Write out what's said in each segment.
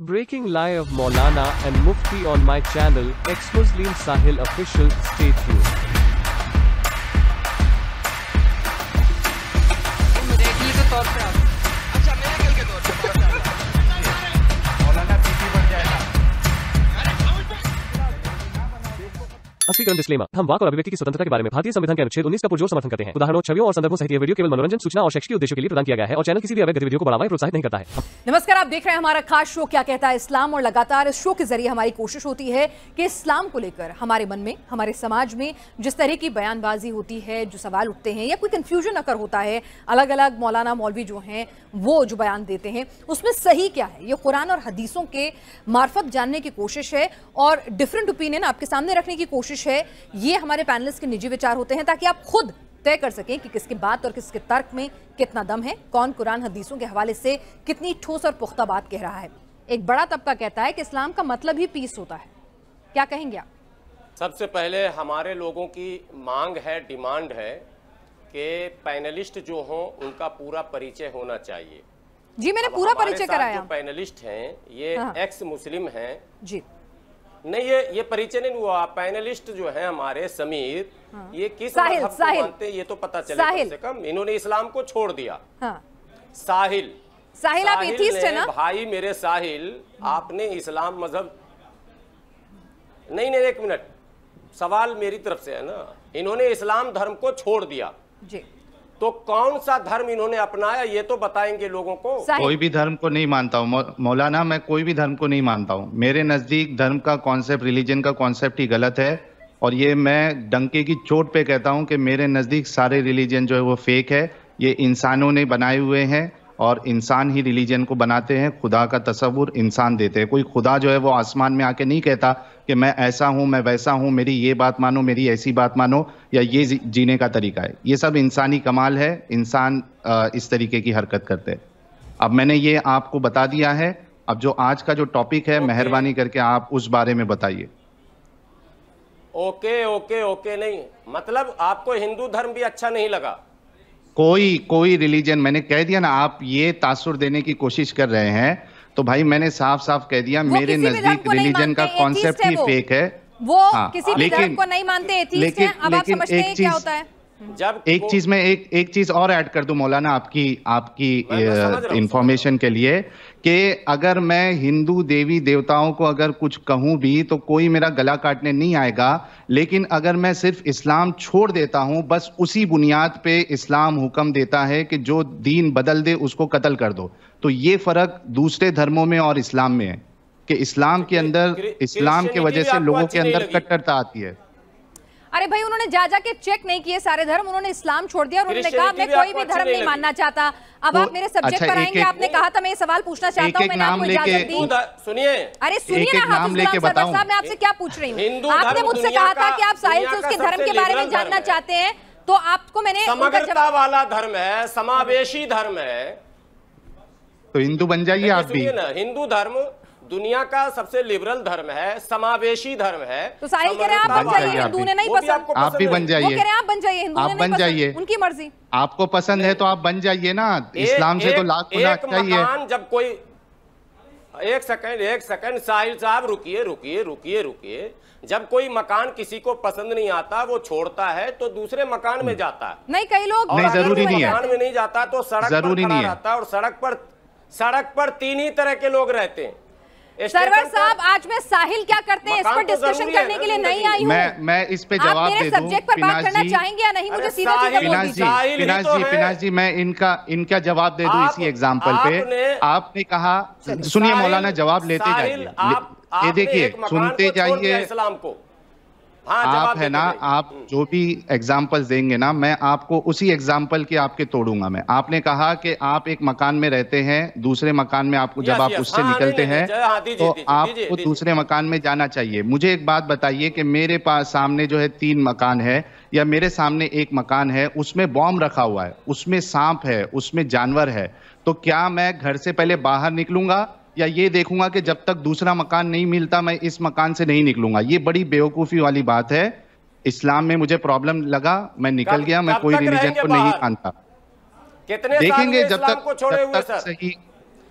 Breaking Lie of Maulana and Mufti on my channel, ex-Muslim Sahil official, stay tuned. स्पष्टीकरण disclaimer हम वाक और अभिव्यक्ति की स्वतंत्रता के बारे में भारतीय संविधान के अनुच्छेद उन्नीस का पुरजोर समर्थन करते हैं उदाहरणों छवियों और संदर्भों सहित वीडियो केवल मनोरंजन सूचना और शैक्षिक उद्देश्य के लिए प्रदान किया गया है और चैनल किसी भी अवैध गतिविधियों को बढ़ावा प्रोत्साहित नहीं करता है नमस्कार आप देख रहे हैं हमारा खास शो क्या कहता है इस्लाम और लगातार इस शो के जरिए हमारी कोशिश होती है कि इस्लाम को लेकर हमारे मन में हमारे समाज में जिस तरह की बयानबाजी होती है जो सवाल उठते हैं या कोई कन्फ्यूजन अगर होता है अलग अलग मौलाना मौलवी जो हैं वो जो बयान देते हैं उसमें सही क्या है ये कुरान और हदीसों के मार्फत जानने की कोशिश है और डिफरेंट ओपिनियन आपके सामने रखने की कोशिश है है ये हमारे पैनलिस्ट के निजी विचार होते हैं ताकि आप खुद तय कर सकें कि किसकी बात और किसके तर्क में कितना दम है कौन कुरान हदीसों के हवाले से कितनी ठोस और पुख्ता बात कह रहा है एक बड़ा तबका कहता है कि इस्लाम का मतलब ही पीस होता है क्या कहेंगे आप सबसे पहले हमारे लोगों की मांग है डिमांड है कि पैनलिस्ट जो हो उनका पूरा परिचय होना चाहिए जी मैंने पूरा परिचय कराया पैनलिस्ट हैं ये हाँ। एक्स मुस्लिम हैं जी नहीं ये ये परिचय नहीं हुआ पैनलिस्ट जो है हमारे समीर हाँ। ये किस साहिल, साहिल। मानते ये तो पता चले कम से कम इन्होंने इस्लाम को छोड़ दिया हाँ। साहिल साहिल आप एथीस्ट है ना भाई मेरे साहिल आपने इस्लाम मजहब नहीं नहीं एक मिनट सवाल मेरी तरफ से है ना इन्होंने इस्लाम धर्म को छोड़ दिया जी तो कौन सा धर्म इन्होंने अपनाया ये तो बताएंगे लोगों को कोई भी धर्म को नहीं मानता हूँ मौलाना मैं कोई भी धर्म को नहीं मानता हूँ मेरे नजदीक धर्म का कॉन्सेप्ट रिलीजन का कॉन्सेप्ट ही गलत है और ये मैं डंके की चोट पे कहता हूँ कि मेरे नजदीक सारे रिलीजन जो है वो फेक है ये इंसानों ने बनाए हुए हैं और इंसान ही रिलीजन को बनाते हैं खुदा का तस्वुर इंसान देते हैं कोई खुदा जो है वो आसमान में आके नहीं कहता कि मैं ऐसा हूँ मैं वैसा हूँ मेरी ये बात मानो मेरी ऐसी बात मानो या ये जीने का तरीका है ये सब इंसानी कमाल है इंसान इस तरीके की हरकत करते हैं अब मैंने ये आपको बता दिया है अब जो आज का जो टॉपिक है मेहरबानी करके आप उस बारे में बताइए ओके ओके ओके नहीं मतलब आपको हिंदू धर्म भी अच्छा नहीं लगा कोई कोई रिलीजन मैंने कह दिया ना आप ये तासुर देने की कोशिश कर रहे हैं तो भाई मैंने साफ साफ कह दिया मेरे नजदीक रिलीजन का कॉन्सेप्ट ही फेक है वो हाँ, किसी लेकिन, को नहीं मानते लेकिन, अब आप समझते हैं क्या होता है जब एक चीज में एक एक चीज और ऐड कर दू मौलाना आपकी आपकी इन्फॉर्मेशन के लिए कि अगर मैं हिंदू देवी देवताओं को अगर कुछ कहूं भी तो कोई मेरा गला काटने नहीं आएगा लेकिन अगर मैं सिर्फ इस्लाम छोड़ देता हूं बस उसी बुनियाद पे इस्लाम हुक्म देता है कि जो दीन बदल दे उसको कत्ल कर दो तो ये फर्क दूसरे धर्मों में और इस्लाम में है कि इस्लाम के अंदर इस्लाम के वजह से लोगों के अंदर कट्टरता आती है अरे भाई उन्होंने जा जाके चेक नहीं किए सारे धर्म उन्होंने इस्लाम छोड़ दिया और उन्होंने कहा मैं कोई भी धर्म नहीं मानना चाहता अब आप मेरे सब्जेक्ट अच्छा, पर आएंगे आपने कहा था मैं ये सवाल पूछना चाहता हूँ सुनिए अरे सुनिए ना हाफिज गुलाम साहब मैं आपसे क्या पूछ रही हूँ आपने मुझसे कहा था कि आप साहिल से उसके धर्म के बारे में जानना चाहते हैं तो आपको मैंने समग्रता वाला धर्म है समावेशी धर्म है तो हिंदू बन जाइए आप भी हिंदू धर्म दुनिया का सबसे लिबरल धर्म है समावेशी धर्म है तो साहिल कह रहे हैं आप बन जाइए हिंदू ने नहीं पसंद आप भी बन जाइए आप बन जाइए हिंदू आप बन जाइए उनकी मर्जी आपको पसंद है तो आप बन जाइए ना इस्लाम से तो लाख गुना चाहिए जब कोई एक सेकंड एक सेकंड साहिल साहब रुकिए रुकिए रुकिए रुकिए जब कोई मकान किसी को पसंद नहीं आता वो छोड़ता है तो दूसरे मकान में जाता है नहीं कई लोग नहीं जरूरी नहीं है मकान में नहीं जाता तो सड़क जरूरी पर नहीं रहता और सड़क पर सड़क पर तीन ही तरह के लोग रहते हैं सरवर साहब आज मैं साहिल क्या करते हैं इस पर डिस्कशन तो करने के लिए नहीं आई मैं मैं इस पे जवाब दे दूं सब्जेक्ट पर बात करना चाहेंगे या नहीं मुझे सीधा सीधा बोल दीजिए पिनाश तो जी पिनाश जी मैं इनका इनका जवाब दे दूं इसी एग्जांपल पे आपने कहा सुनिए मौलाना जवाब लेते जाइए ये देखिए सुनते जाइए इस्लाम को हाँ, आप है ना आप हम्म। जो भी एग्जाम्पल देंगे ना मैं आपको उसी एग्जाम्पल के आपके तोड़ूंगा मैं आपने कहा कि आप एक मकान में रहते हैं दूसरे मकान में आपको जब आप उससे निकलते हैं तो आपको दूसरे मकान में जाना चाहिए मुझे एक बात बताइए कि मेरे पास सामने जो है तीन मकान है या मेरे सामने एक मकान है उसमें बॉम्ब रखा हुआ है उसमें सांप है उसमें जानवर है तो क्या मैं घर से पहले बाहर निकलूंगा या ये देखूंगा कि जब तक दूसरा मकान नहीं मिलता मैं इस मकान से नहीं निकलूंगा ये बड़ी बेवकूफ़ी वाली बात है इस्लाम में मुझे प्रॉब्लम लगा मैं निकल गया मैं कोई रिलीजन को नहीं मानता कितने देखेंगे जब तक जब तक सही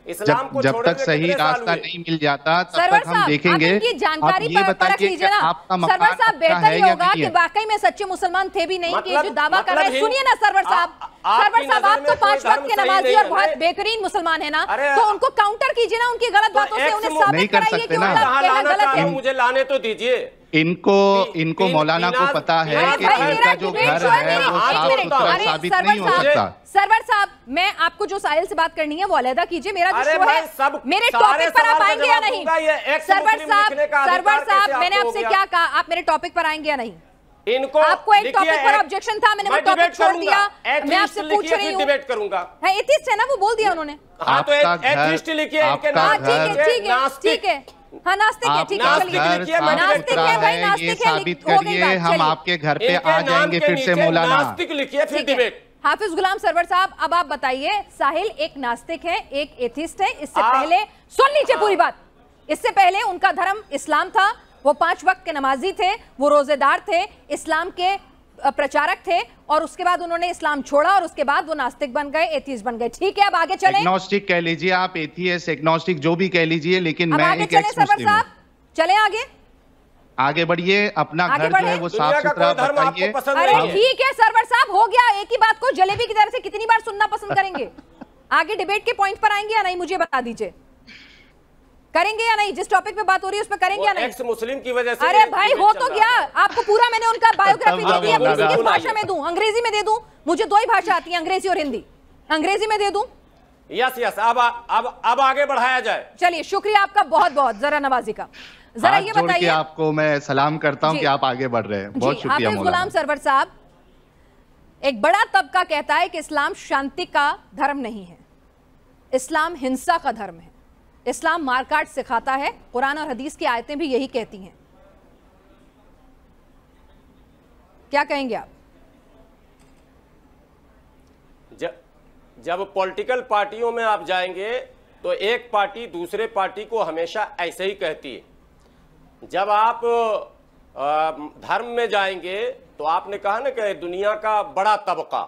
इस्लाम को जब तक सही रास्ता नहीं मिल जाता तब तक हम देखेंगे जानकारी आप ये बताइए कि आपका मकान साहब बेहतर ही होगा कि वाकई में सच्चे मुसलमान थे भी नहीं मतलब, कि जो मतलब- दावा मतलब कर रहे हैं सुनिए ना सरवर साहब सरवर साहब आप तो पांच वक्त के नमाजी और बहुत बेहतरीन मुसलमान है ना तो उनको काउंटर कीजिए ना उनकी गलत तो बातों से उन्हें साबित कराइए कि गलत है मुझे लाने तो दीजिए इनको इनको मौलाना को पता है हाँ, कि इनका जो घर है वो साफ सुथरा साबित नहीं हो सकता सरवर साहब मैं आपको जो साहिल से बात करनी है वो अलहदा कीजिए मेरा जो शो है मेरे टॉपिक पर आप आएंगे या नहीं सरवर साहब सरवर साहब मैंने आपसे क्या कहा आप मेरे टॉपिक पर आएंगे या नहीं इनको आपको एक टॉपिक पर ऑब्जेक्शन था मैंने वो टॉपिक छोड़ दिया मैं आपसे पूछ रही हूँ डिबेट करूंगा हाँ, है ना वो बोल दिया उन्होंने हाँ, तो ठीक है ठीक है ठीक है हाँ नास्तिक है ठीक है चलिए नास्तिक है भाई नास्तिक है हो गई बात हम आपके घर पे आ जाएंगे फिर से मौलाना नास्तिक लिखिए फिर डिबेट हाफिज गुलाम सरवर साहब अब आप बताइए साहिल एक नास्तिक है एक एथिस्ट है इससे पहले सुन लीजिए पूरी हाँ। बात इससे पहले उनका धर्म इस्लाम था वो पांच वक्त के नमाजी थे वो रोजेदार थे इस्लाम के प्रचारक थे और उसके बाद उन्होंने इस्लाम छोड़ा और उसके बाद वो नास्तिक बन गए एथियस बन गए ठीक है अब आगे चले एग्नोस्टिक कह लीजिए आप एथियस एग्नोस्टिक जो भी कह लीजिए लेकिन मैं एक एक्स मुस्लिम हूं चले आगे आगे बढ़िए अपना आगे घर जो है वो साफ सुथरा बताइए अरे ठीक है सरवर साहब हो गया एक ही बात को जलेबी की तरह से कितनी बार सुनना पसंद करेंगे आगे डिबेट के पॉइंट पर आएंगे या नहीं मुझे बता दीजिए करेंगे या नहीं जिस टॉपिक पे बात हो रही है उस पर करेंगे या नहीं मुस्लिम की वजह से अरे भाई हो तो क्या आपको पूरा मैंने उनका बायोग्राफी दे दिया किस भाषा में दू अंग्रेजी में दे दू मुझे दो ही भाषा आती है अंग्रेजी और हिंदी अंग्रेजी में दे दू यस यस अब अब अब आगे बढ़ाया जाए चलिए शुक्रिया आपका बहुत बहुत जरा नवाजी का जरा ये बताइए आपको मैं सलाम करता हूँ कि आप आगे बढ़ रहे हैं बहुत शुक्रिया गुलाम सरवर साहब एक बड़ा तबका कहता है कि इस्लाम शांति का धर्म नहीं है इस्लाम हिंसा का धर्म है इस्लाम मारकाट सिखाता है कुरान और हदीस की आयतें भी यही कहती हैं क्या कहेंगे आप जब जब पॉलिटिकल पार्टियों में आप जाएंगे तो एक पार्टी दूसरे पार्टी को हमेशा ऐसे ही कहती है जब आप धर्म में जाएंगे तो आपने कहा ना कि दुनिया का बड़ा तबका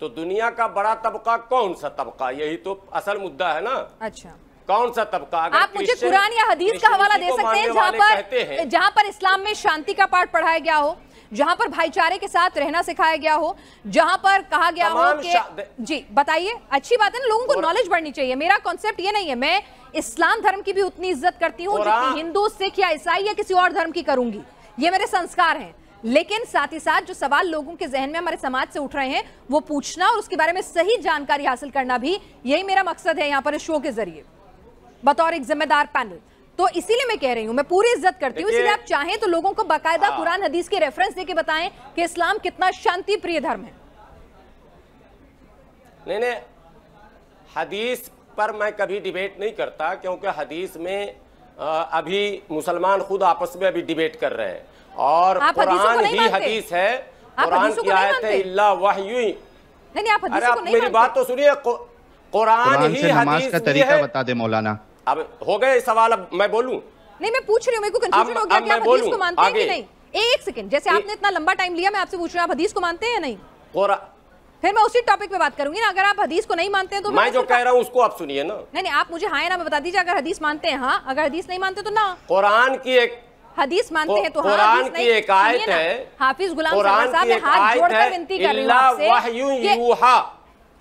तो दुनिया का बड़ा तबका कौन सा तबका यही तो असल मुद्दा है ना अच्छा कौन सा तबका आप मुझे कुरान या हदीस का हवाला दे सकते हैं जहाँ पर जहाँ पर इस्लाम में शांति का पाठ पढ़ाया गया हो जहाँ पर भाईचारे के साथ रहना सिखाया गया हो जहाँ पर कहा गया हो कि जी बताइए अच्छी बात है ना लोगों को नॉलेज बढ़नी चाहिए मेरा कॉन्सेप्ट ये नहीं है मैं इस्लाम धर्म की भी उतनी इज्जत करती हूँ जितनी हिंदू सिख या ईसाई या किसी और धर्म की करूंगी ये मेरे संस्कार है लेकिन साथ ही साथ जो सवाल लोगों के जहन में हमारे समाज से उठ रहे हैं वो पूछना और उसके बारे में सही जानकारी हासिल करना भी यही मेरा मकसद है यहाँ पर इस शो के जरिए बतौर एक जिम्मेदार पैनल तो इसीलिए मैं कह रही हूँ मैं पूरी इज्जत करती हूँ इसलिए आप चाहें तो लोगों को बाकायदा हाँ। कुरान हदीस के रेफरेंस देके बताएं कि इस्लाम कितना शांति प्रिय धर्म है नहीं नहीं हदीस पर मैं कभी डिबेट नहीं करता क्योंकि हदीस में अभी मुसलमान खुद आपस में अभी डिबेट कर रहे हैं और कुरान ही हदीस है कुरान की आयत है इल्ला वही नहीं, नहीं आप हदीस को नहीं मेरी बात तो सुनिए कुरान ही हदीस का तरीका बता दे मौलाना अब हो गए सवाल अब मैं बोलूं नहीं मैं पूछ रही हूँ मेरे को कंफ्यूजन हो गया कि आप हदीस को मानते हैं कि नहीं एक सेकंड जैसे ए... आपने इतना लंबा टाइम लिया मैं आपसे पूछ रहा हूँ आप हदीस को मानते हैं या नहीं और फिर मैं उसी टॉपिक पे बात करूंगी ना अगर आप हदीस को नहीं मानते हैं तो मैं मैं जो कह रहा हूँ उसको आप सुनिए ना नहीं नहीं आप मुझे हाँ ना बता दीजिए अगर हदीस मानते हैं हाँ अगर हदीस नहीं मानते तो ना कुरान की एक हदीस मानते हैं तो हाँ, कुरान की एक आयत है हाफिज गुलाम साहब ने हाथ जोड़कर विनती कर रही हूँ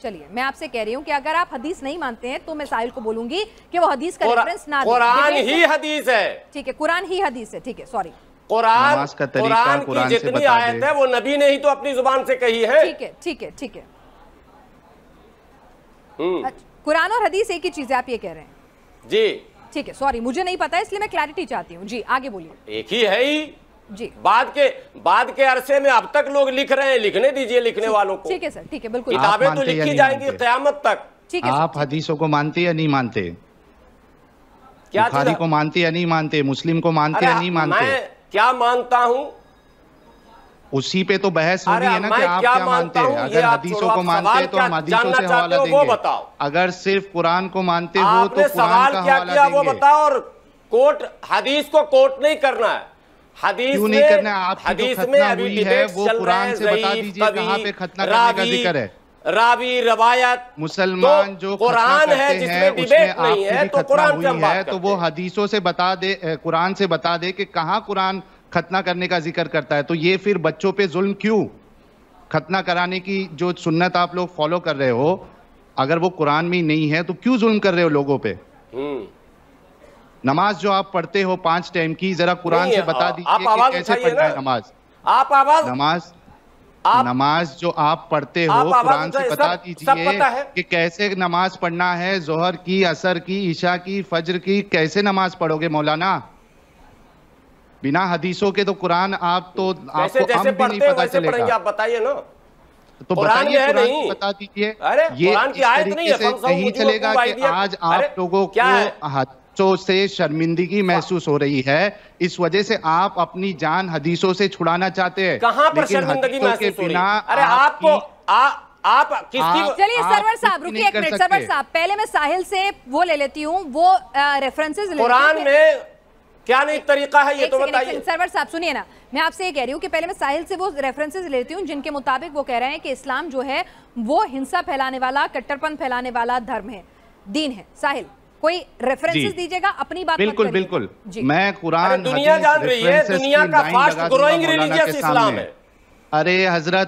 चलिए मैं आपसे कह रही हूँ कि अगर आप हदीस नहीं मानते हैं तो मैं साहिल को बोलूंगी कि वो हदीस का रेफरेंस ना कुरान ही हदीस है ठीक है कुरान ही हदीस है ठीक है सॉरी कुरान कुरान की जितनी आयत है वो नबी ने ही तो अपनी जुबान से कही है ठीक है ठीक है ठीक है हम्म। अच्छा, कुरान और हदीस एक ही चीज है आप ये कह रहे हैं जी ठीक है सॉरी मुझे नहीं पता इसलिए मैं क्लैरिटी चाहती हूँ जी आगे बोलिए एक ही है ही बाद के बाद के अरसे में अब तक लोग लिख रहे हैं लिखने दीजिए लिखने वालों को ठीक है सर ठीक है बिल्कुल किताबें तो लिखी जाएंगी क्यामत तक ठीक है आप हदीसों को मानते या नहीं मानते क्या को मानते या नहीं मानते मुस्लिम को मानते या नहीं मानते मैं क्या मानता हूँ उसी पे तो बहस हो रही है ना कि आप क्या, क्या मानते हैं अगर हदीसों को मानते हैं तो हम हदीसों से हवाला देंगे वो बताओ अगर सिर्फ कुरान को मानते हो तो कुरान का हवाला देंगे वो बताओ और कोर्ट हदीस को कोर्ट नहीं करना है हदीस क्यों नहीं करना आपकी जो खतना हुई है वो कुरान से बता दीजिए खतना करने का है रावी रवायत मुसलमान तो जो कुरान है जिसमें डिबेट नहीं है तो कुरान हुई है तो वो हदीसों से बता दे कुरान से बता दे कि कहाँ कुरान खतना करने का जिक्र करता है तो ये फिर बच्चों पे जुल्म क्यों खतना कराने की जो सुन्नत आप लोग फॉलो कर रहे हो अगर वो कुरान में ही नहीं है तो क्यों जुल्म कर रहे हो लोगों पे हम्म। नमाज जो आप पढ़ते हो पांच टाइम की जरा कुरान से बता दीजिए कैसे पढ़ना है नमाज आप आवाज नमाज आप, नमाज जो आप पढ़ते हो आप कुरान से बता दीजिए कि कैसे नमाज पढ़ना है जोहर की असर की ईशा की फज्र की कैसे नमाज पढ़ोगे मौलाना बिना हदीसों के तो कुरान आप तो आपको हम भी नहीं पता चलेगा आप बताइए ना तो बताइए नहीं बता दीजिए ये कुरान की आयत नहीं है नहीं चलेगा कि आज आप लोगों को बच्चों से शर्मिंदगी महसूस हो रही है इस वजह से आप अपनी जान हदीसों से छुड़ाना चाहते हैं कहां पर शर्मिंदगी महसूस हो रही है अरे आपको आ, आप किसकी चलिए सरवर साहब रुकिए एक मिनट सरवर साहब पहले मैं साहिल से वो ले लेती हूँ वो रेफरेंसेस कुरान में क्या नहीं तरीका है ये तो बताइए सरवर साहब सुनिए ना मैं आपसे ये कह रही हूँ कि पहले मैं साहिल से वो रेफरेंसेस लेती हूँ जिनके मुताबिक वो कह रहे हैं कि इस्लाम जो है वो हिंसा फैलाने वाला कट्टरपन फैलाने वाला धर्म है दीन है साहिल कोई रेफरेंसेस दीजिएगा अपनी बात बिल्कुल बिल्कुल मैं कुरान दुनिया जान रही है दुनिया का फास्ट ग्रोइंग रिलीजियस इस्लाम है अरे हजरत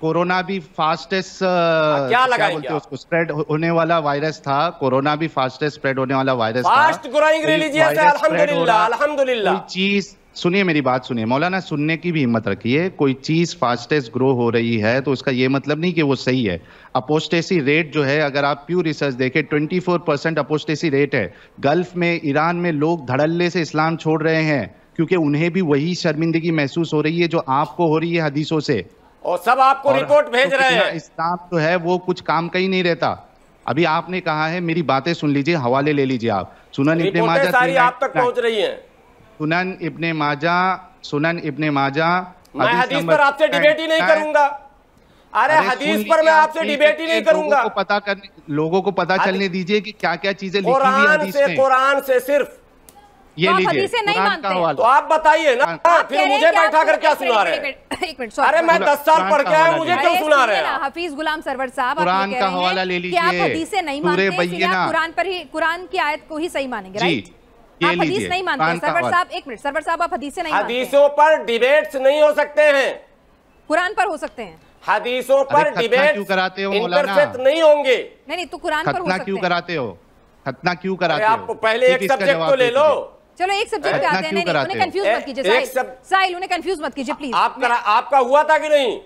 कोरोना भी फास्टेस्ट हाँ, क्या, क्या बोलते उसको स्प्रेड होने वाला वायरस था कोरोना भी फास्टेस्ट स्प्रेड होने वाला वायरस फास्ट ग्रोइंग रिलीजियस है अल्हम्दुलिल्लाह अल्हम्दुलिल्लाह चीज सुनिए मेरी बात सुनिए मौलाना सुनने की भी हिम्मत रखिए कोई चीज़ फास्टेस्ट ग्रो हो रही है तो उसका ये मतलब नहीं कि वो सही है अपोस्टेसी रेट जो है अगर आप प्यू रिसर्च देखें 24 परसेंट अपोस्टेसी रेट है गल्फ में ईरान में लोग धड़ल्ले से इस्लाम छोड़ रहे हैं क्योंकि उन्हें भी वही शर्मिंदगी महसूस हो रही है जो आपको हो रही है हदीसों से और सब आपको रिपोर्ट भेज तो रहे हैं इस्लाम जो है वो कुछ काम का ही नहीं रहता अभी आपने कहा है मेरी बातें सुन लीजिए हवाले ले लीजिए आप सुना इतने आप तक पहुंच रही है सुनन इब्ने माजा सुनन इब्ने माजा मैं हदीस पर आपसे डिबेट ही नहीं करूंगा अरे हदीस पर मैं आपसे डिबेट ही नहीं करूंगा पता करने लोगों को पता चलने दीजिए कि क्या क्या चीजें कुरान से कुरान से सिर्फ ये तो लीजिए नहीं मानते तो आप बताइए ना हाँ। फिर मुझे बैठा कर क्या सुना रहे अरे मैं दस साल पढ़ के आया मुझे क्यों सुना रहे हफीज गुलाम सरवर साहब कुरान का हवाला ले लीजिए आप हदीसे नहीं मानते कुरान पर ही कुरान की आयत को ही सही मानेंगे राइट नहीं हो सकते हैं कुरान पर हो सकते हैं हदीसों पर डिबेट क्यों कराते हो नहीं होंगे नहीं नहीं तो कुरान पर क्यों कराते हो खतना क्यों कराते हो आप पहले एक सब्जेक्ट को ले लो चलो एक सब्जेक्ट पे आते हैं नहीं उन्हें कंफ्यूज मत कीजिए साहिल उन्हें कंफ्यूज मत कीजिए प्लीज आपका आपका हुआ था कि नहीं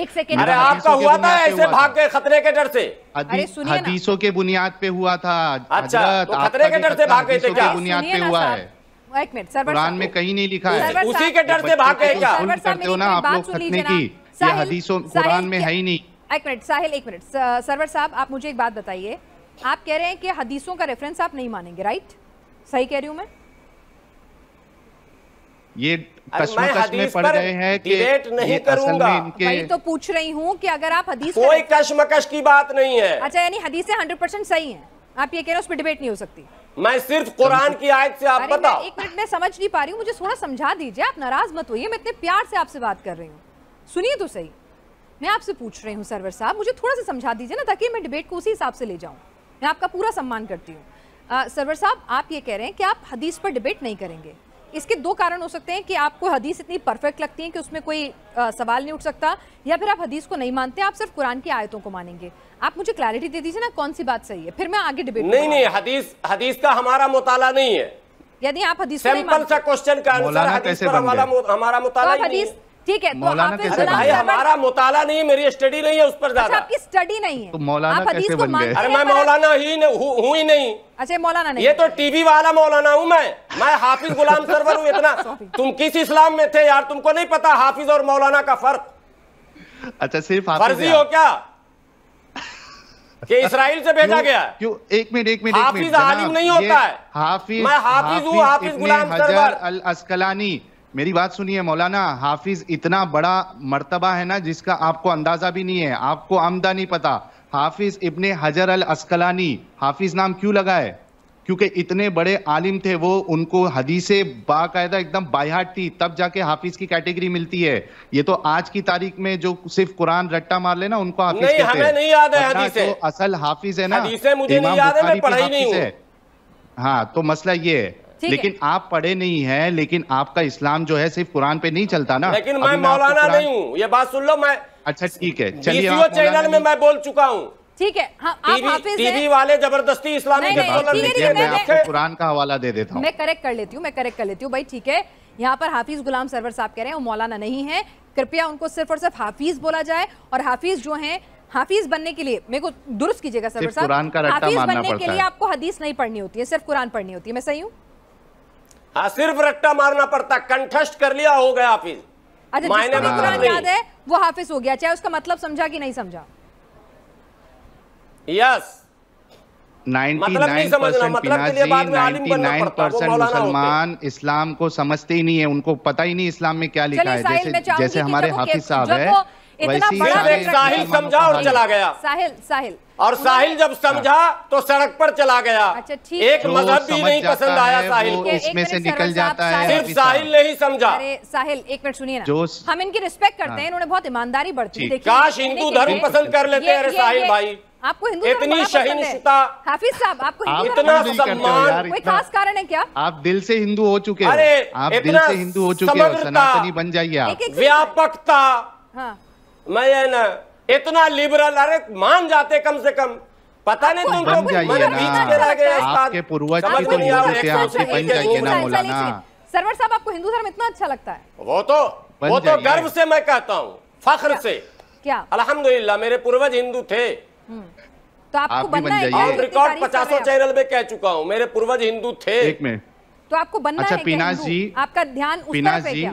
एक सेकेंड अरे आपका हुआ था ऐसे भाग के खतरे के डर से अरे सुनिए हदीसों के बुनियाद पे हुआ था अच्छा तो खतरे के डर से भाग गए थे क्या बुनियाद पे हुआ है एक मिनट सर कुरान में कहीं नहीं लिखा है उसी के डर से भाग गए क्या करते हो ना आप लोग खतने की ये हदीसों कुरान में है ही नहीं एक मिनट साहिल एक मिनट सरवर साहब आप मुझे एक बात बताइए आप कह रहे हैं कि हदीसों का रेफरेंस आप नहीं मानेंगे राइट सही कह रही हूँ मैं ये कश्मकश में पड़ गए हैं कि डिबेट नहीं करूंगा इनके... तो पूछ रही हूँ कि अगर आप हदीस कोई कश्मकश की बात नहीं है अच्छा यानी हदीसें हंड्रेड परसेंट सही है आप ये कह रहे हो उस पर डिबेट नहीं हो सकती मैं सिर्फ कुरान की आयत से आप बताओ एक मिनट में समझ नहीं पा रही हूँ मुझे थोड़ा समझा दीजिए आप नाराज मत होइए मैं इतने प्यार से आपसे बात कर रही हूँ सुनिए तो सही मैं आपसे पूछ रही हूँ सरवर साहब मुझे थोड़ा सा समझा दीजिए ना ताकि मैं डिबेट को उसी हिसाब से ले जाऊँ मैं आपका पूरा सम्मान करती हूँ सरवर साहब आप ये कह रहे हैं कि आप हदीस पर डिबेट नहीं करेंगे इसके दो कारण हो सकते हैं कि आपको हदीस इतनी परफेक्ट लगती है कि उसमें कोई आ, सवाल नहीं उठ सकता या फिर आप हदीस को नहीं मानते आप सिर्फ कुरान की आयतों को मानेंगे आप मुझे क्लैरिटी दे दीजिए ना कौन सी बात सही है फिर मैं आगे डिबेट नहीं नहीं हदीस हदीस का हमारा मुताला नहीं है यदि आप हदीस सिंपल सा क्वेश्चन का आंसर हदीस पर हमारा हमारा तो मुताला है ठीक है तो कैसे भाई हमारा मुताला नहीं मेरी स्टडी नहीं है उस पर अच्छा, ज्यादा आपकी स्टडी नहीं है तो मौलाना कैसे बन गए अरे मैं मौलाना ही हूँ ही नहीं अच्छा मौलाना नहीं ये तो टीवी वाला मौलाना हूँ मैं मैं हाफिज गुलाम सरवर हूँ इतना तुम किस इस्लाम में थे यार तुमको नहीं पता हाफिज और मौलाना का फर्क अच्छा सिर्फ फर्जी हो क्या कि इसराइल से भेजा गया क्यों एक मिनट एक मिनट हाफिज आलिम नहीं होता है हाफिज मैं हाफिज हूँ हाफिज गुलाम सरवर अल असकलानी मेरी बात सुनिए मौलाना हाफिज इतना बड़ा मर्तबा है ना जिसका आपको अंदाजा भी नहीं है आपको आमदा नहीं पता हाफिज इब्ने हजर अल अस्कलानी हाफिज नाम क्यों लगा है क्योंकि इतने बड़े आलिम थे वो उनको हदीसे बाकायदा एकदम बायहाट थी तब जाके हाफिज की कैटेगरी मिलती है ये तो आज की तारीख में जो सिर्फ कुरान रट्टा मार लेना उनको हाफिज नहीं, हमें नहीं याद है हदीसे तो असल हाफिज है ना हदीसे मुझे नहीं याद है मैं पढ़ा ही नहीं हाँ तो मसला ये है लेकिन आप पढ़े नहीं है लेकिन आपका इस्लाम जो है सिर्फ कुरान पे नहीं चलता ना लेकिन मैं मौलाना नहीं हूँ ये बात सुन लो मैं अच्छा ठीक है चलिए चैनल में मैं बोल चुका हूँ ठीक है हाँ, आप टीवी वाले जबरदस्ती इस्लामिक आंदोलन कुरान का हवाला दे देता हूँ मैं करेक्ट कर लेती हूँ मैं करेक्ट कर लेती हूँ भाई ठीक है यहाँ पर हाफिज गुलाम सरवर साहब कह रहे हैं वो मौलाना नहीं है कृपया उनको सिर्फ और सिर्फ हाफिज बोला जाए और हाफिज जो है हाफिज बनने के लिए मेरे को दुरुस्त कीजिएगा सरवर साहब हाफिज बनने के लिए आपको हदीस नहीं पढ़नी होती है सिर्फ कुरान पढ़नी होती है मैं सही हूँ हाँ सिर्फ रट्टा मारना पड़ता कंठस्थ कर लिया हो गया हाफिज अच्छा मायने में मतलब याद है वो हाफिज हो गया चाहे उसका मतलब समझा कि नहीं समझा यस मतलब मतलब मुसलमान इस्लाम को समझते ही नहीं है उनको पता ही नहीं इस्लाम में क्या लिखा है जैसे हमारे हाफिज साहब है इतना बड़ा एक साहिल समझा और चला गया साहिल साहिल और साहिल जब समझा हाँ। तो सड़क पर चला गया अच्छा ठीक एक मजहब भी नहीं पसंद आया साहिल इसमें से निकल जाता है सिर्फ साहिल ने ही समझा अरे साहिल एक मिनट सुनिए ना हम इनकी रिस्पेक्ट करते हाँ। हैं इन्होंने बहुत ईमानदारी बढ़ती है काश हिंदू धर्म पसंद कर लेते हैं अरे साहिल भाई आपको हिंदू इतनी सहिष्णुता हाफिज साहब आपको आप इतना सम्मान कोई खास कारण है क्या आप दिल से हिंदू हो चुके हैं आप दिल से हिंदू हो चुके हो सनातनी बन जाइए आप व्यापकता हाँ मैं है ना इतना लिबरल अरे मान जाते कम से कम पता नहीं तुम लोग आपके पूर्वज की तो से आपसे बन जाइए ना मौलाना सरवर साहब आपको हिंदू धर्म इतना अच्छा लगता है वो तो वो तो गर्व से मैं कहता हूँ फख्र से क्या अलहमदुल्ला मेरे पूर्वज हिंदू थे हम्म। तो आपको बनना है ऑन रिकॉर्ड पचासों चैनल में कह चुका हूँ मेरे पूर्वज हिंदू थे एक मिनट तो आपको बनना अच्छा, है पीनाज जी आपका ध्यान पीनाज जी क्या?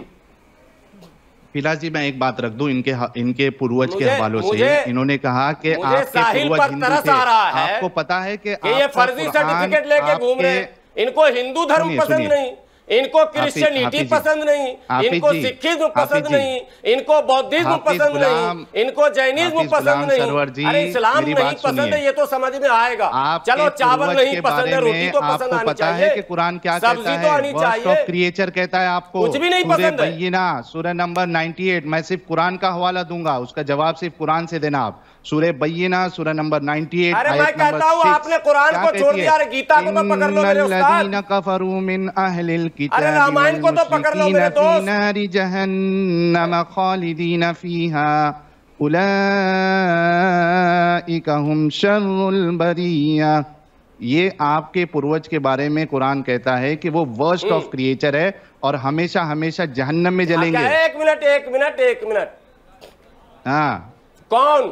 फिलहाल जी मैं एक बात रख दूं इनके इनके पूर्वज के हवालों से इन्होंने कहा कि आपके पूर्वज हिंदू थे आपको पता है कि, ये फर्जी सर्टिफिकेट लेके घूम रहे इनको हिंदू धर्म पसंद नहीं इनको क्रिश्चियनिटी पसंद नहीं इनको सिखिज्म पसंद नहीं इनको बौद्धिज्म पसंद नहीं इनको जैनिज्म पसंद नहीं अरे इस्लाम नहीं पसंद है ये तो समझ में आएगा चलो चावल नहीं पसंद है रोटी तो पसंद आनी चाहिए कि कुरान क्या सब्जी तो आनी चाहिए क्रिएचर कहता है आपको कुछ भी नहीं पसंद है ना सूर्य नंबर 98 मैं सिर्फ कुरान का हवाला दूंगा उसका जवाब सिर्फ कुरान से देना आप सूर्य बैना सूर्य नंबर 98 अरे मैं कहता आपने कुरान को छोड़ दिया अरे गीता को तो पकड़ लो मेरे उस्ताद कफरू मिन किताब अरे रामायण को तो पकड़ लो मेरे दोस्त नारी जहन्नम खालिदीन फीहा शर्रुल बरिया ये आपके पूर्वज के बारे में कुरान कहता है कि वो वर्स्ट ऑफ क्रिएचर है और हमेशा हमेशा जहन्नम में अच्छा, जलेंगे एक मिनट एक मिनट एक मिनट हाँ कौन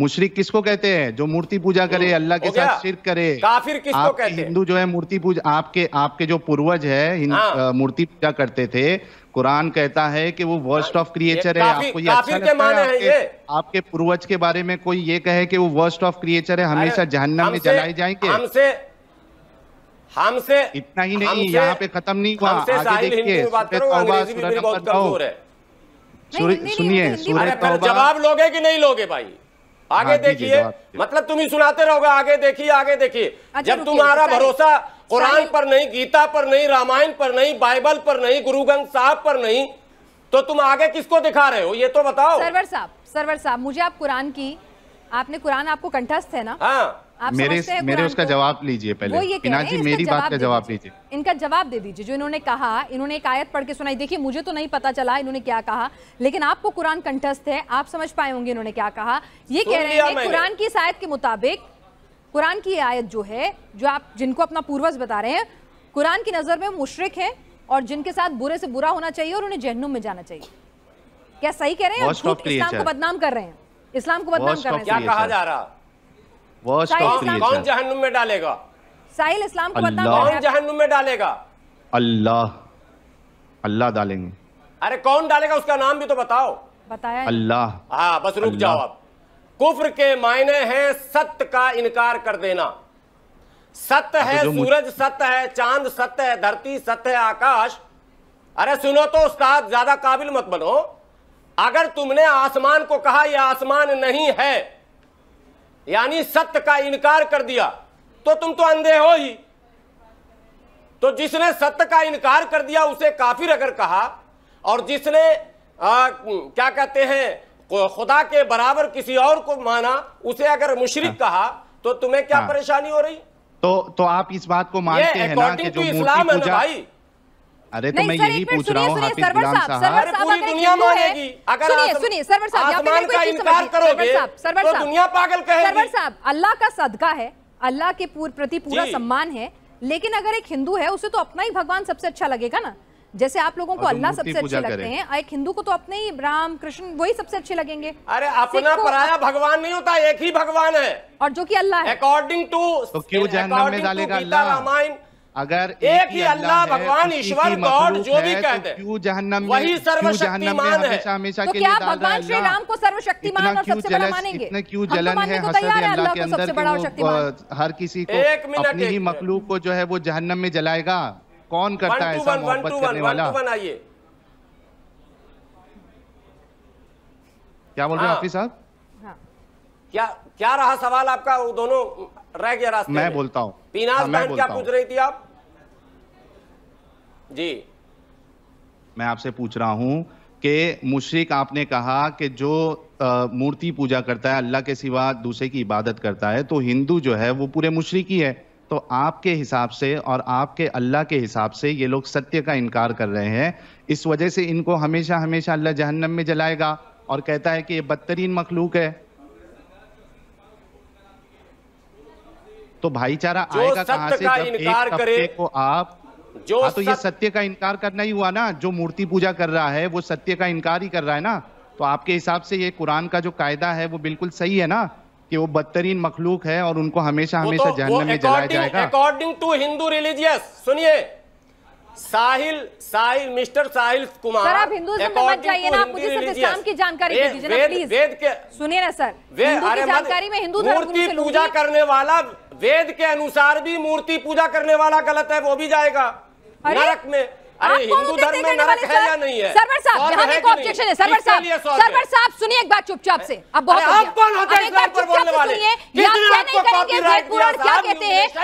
मुशरिक किसको कहते हैं जो मूर्ति पूजा करे हम्म, अल्लाह के साथ शिरक करे काफिर किसको कहते हैं हिंदू जो है मूर्ति पूजा आपके आपके जो पूर्वज है हाँ। मूर्ति पूजा करते थे कुरान कहता है कि वो वर्स्ट ऑफ क्रिएचर है आपको ये अच्छा लगता है, आपके, आपके पूर्वज के बारे में कोई ये कहे कि वो वर्स्ट ऑफ क्रिएचर है हमेशा जहन्नम में जलाए जाएंगे हमसे हमसे इतना ही नहीं यहाँ पे खत्म नहीं हुआ आगे देखिए सुनिए जवाब लोगे कि नहीं लोगे भाई आगे देखिए मतलब तुम ही सुनाते रहोगे आगे देखिए आगे देखिए अच्छा, जब तुम्हारा भरोसा कुरान पर नहीं गीता पर नहीं रामायण पर नहीं बाइबल पर नहीं गुरु ग्रंथ साहब पर नहीं तो तुम आगे किसको दिखा रहे हो ये तो बताओ सरवर साहब सरवर साहब मुझे आप कुरान की आपने कुरान आपको कंठस्थ है ना हाँ मेरे मेरे उसका जवाब लीजिए पहले पिना जी मेरी बात का जवाब लीजिए इनका जवाब दे दीजिए जो इन्होंने कहा इन्होंने एक आयत पढ़ के सुनाई देखिए मुझे तो नहीं पता चला इन्होंने क्या कहा लेकिन आपको कुरान कंठस्थ है आप समझ पाए होंगे इन्होंने क्या कहा ये कह रहे हैं कुरान की इस आयत के मुताबिक कुरान की आयत जो है जो आप जिनको अपना पूर्वज बता रहे हैं कुरान की नज़र में मुशरक है और जिनके साथ बुरे से बुरा होना चाहिए और उन्हें जहनुम में जाना चाहिए क्या सही कह रहे हैं इस्लाम को बदनाम कर रहे हैं इस्लाम को बदनाम कर रहे हैं क्या कहा जा रहा कौन जहन्नुम में डालेगा साहिल इस्लाम को कौन जहनुम में डालेगा अल्लाह अल्लाह डालेंगे अरे कौन डालेगा उसका नाम भी तो बताओ बताया अल्लाह हाँ बस रुक जाओ आप कुफर के मायने हैं सत्य का इनकार कर देना सत्य है सूरज सत्य है चांद सत्य है धरती सत्य है आकाश अरे सुनो तो उस्ताद ज्यादा काबिल मत बनो अगर तुमने आसमान को कहा यह आसमान नहीं है यानी सत्य का इनकार कर दिया तो तुम तो अंधे हो ही तो जिसने सत्य का इनकार कर दिया उसे काफिर अगर कहा और जिसने आ, क्या कहते हैं खुदा के बराबर किसी और को माना उसे अगर मुशरक हाँ। कहा तो तुम्हें क्या हाँ। परेशानी हो रही तो तो आप इस बात को मानते हैं ना कि जो मूर्ति पूजा अरे तो मैं यही पूछ रहा हूँ साहब पूरी दुनिया मानेगी अगर सुनिए सरवर साहब आसमान का इनकार करोगे तो दुनिया पागल कहेगी सरवर साहब अल्लाह का सदका है अल्लाह के पूर प्रति पूरा सम्मान है लेकिन अगर एक हिंदू है उसे तो अपना ही भगवान सबसे अच्छा लगेगा ना जैसे आप लोगों को अल्लाह सबसे अच्छे लगते हैं एक हिंदू को तो अपने ही राम कृष्ण वही सबसे अच्छे लगेंगे अरे अपना पराया भगवान नहीं होता एक ही भगवान है और जो कि अल्लाह है अकॉर्डिंग टू तो क्यों जहन्नम में डालेगा रामायण अगर एक, एक ही अल्लाह भगवान ईश्वर गॉड जो भी तो कहते हैं क्यों जहन्नम वही सर्वशक्तिमान है हमेशा तो के लिए तो भगवान श्री राम को सर्वशक्तिमान और सबसे बड़ा मानेंगे इतना क्यों तो जलन है हसद अल्लाह के अंदर हर किसी को अपनी ही मखलूक को जो है वो जहन्नम में जलाएगा कौन करता है ऐसा मोहब्बत करने वाला क्या बोल रहे हैं हाँ। हाफिज साहब हाँ। क्या क्या रहा सवाल आपका वो दोनों रह गया रास्ते मैं बोलता हूं पीनाज हाँ, बहन क्या पूछ रही थी आप जी मैं आपसे पूछ रहा हूं कि मुशरक आपने कहा कि जो मूर्ति पूजा करता है अल्लाह के सिवा दूसरे की इबादत करता है तो हिंदू जो है वो पूरे मुशरक ही है तो आपके हिसाब से और आपके अल्लाह के हिसाब से ये लोग सत्य का इनकार कर रहे हैं इस वजह से इनको हमेशा हमेशा अल्लाह जहन्नम में जलाएगा और कहता है कि ये बदतरीन मखलूक है तो भाईचारा आएगा कहां से जब एक तबके को आप जो हाँ तो ये सत्य का इनकार करना ही हुआ ना जो मूर्ति पूजा कर रहा है वो सत्य का इनकार ही कर रहा है ना तो आपके हिसाब से ये कुरान का जो कायदा है वो बिल्कुल सही है ना कि वो बदतरीन मखलूक है और उनको हमेशा हमेशा तो जहन्नम में जलाया जाएगा अकॉर्डिंग टू हिंदू रिलीजियस सुनिए साहिल साहिल मिस्टर साहिल कुमार आप हिंदू में मत जाइए ना आप मुझे सिर्फ इस्लाम की जानकारी दीजिए ना प्लीज वेद के सुनिए ना सर हिंदू की जानकारी में हिंदू धर्म मूर्ति पूजा करने वाला वेद के अनुसार भी मूर्ति पूजा करने वाला गलत है वो भी जाएगा नरक में हिंदू धर्म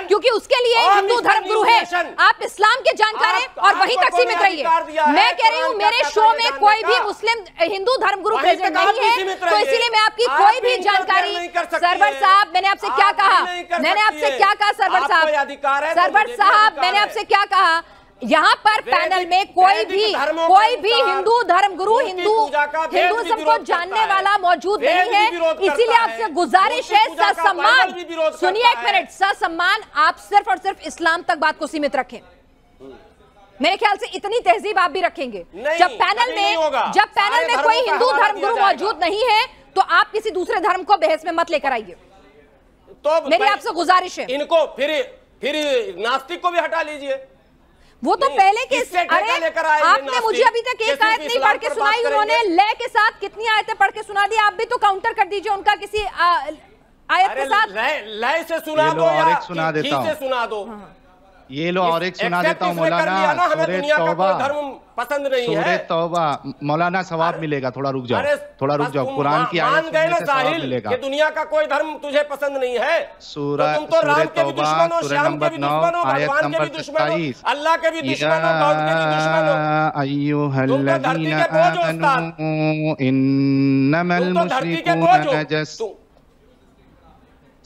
क्योंकि उसके लिए हिंदू धर्म गुरु है आप इस्लाम के जानकार है और वही तक सीमित रहिए मैं कह रही हूँ मेरे शो में कोई भी मुस्लिम हिंदू धर्म गुरु नहीं है तो इसीलिए मैं आपकी कोई भी जानकारी सरवर साहब मैंने आपसे क्या कहा मैंने आपसे क्या कहा सरवर साहब तो सरवर साहब मैंने आपसे क्या कहा यहाँ पर पैनल में कोई भी कोई भी हिंदू धर्म गुरु हिंदू हिंदू को जानने वाला मौजूद नहीं है इसीलिए आपसे गुजारिश है सम्मान सुनिए एक मिनट सम्मान आप सिर्फ और सिर्फ इस्लाम तक बात को सीमित रखें मेरे ख्याल से इतनी तहजीब आप भी रखेंगे जब पैनल में जब पैनल में कोई हिंदू धर्म गुरु मौजूद नहीं है तो आप किसी दूसरे धर्म को बहस में मत लेकर आइए तो मेरी आपसे गुजारिश है इनको फिर फिर नास्तिक को भी हटा लीजिए वो तो पहले के अरे आपने मुझे अभी तक एक आयत नहीं पढ़ के सुनाई उन्होंने ले के साथ कितनी आयतें पढ़ के सुना दी आप भी तो काउंटर कर दीजिए उनका किसी आयत के साथ लय से सुना दो या सुना देता से सुना दो हाँ। ये लो और एक सुना देता हूँ मौलाना तौबा पसंद नहीं है तौबा मौलाना सवाब मिलेगा थोड़ा रुक जाओ थोड़ा रुक जाओ कुरान की आयत मिलेगा कि दुनिया का कोई धर्म तुझे पसंद नहीं है सूरज तो सूर्य तो तौबा नंबर नौ आयत नंबर सत्ताईस अल्लाह के भी दुश्मन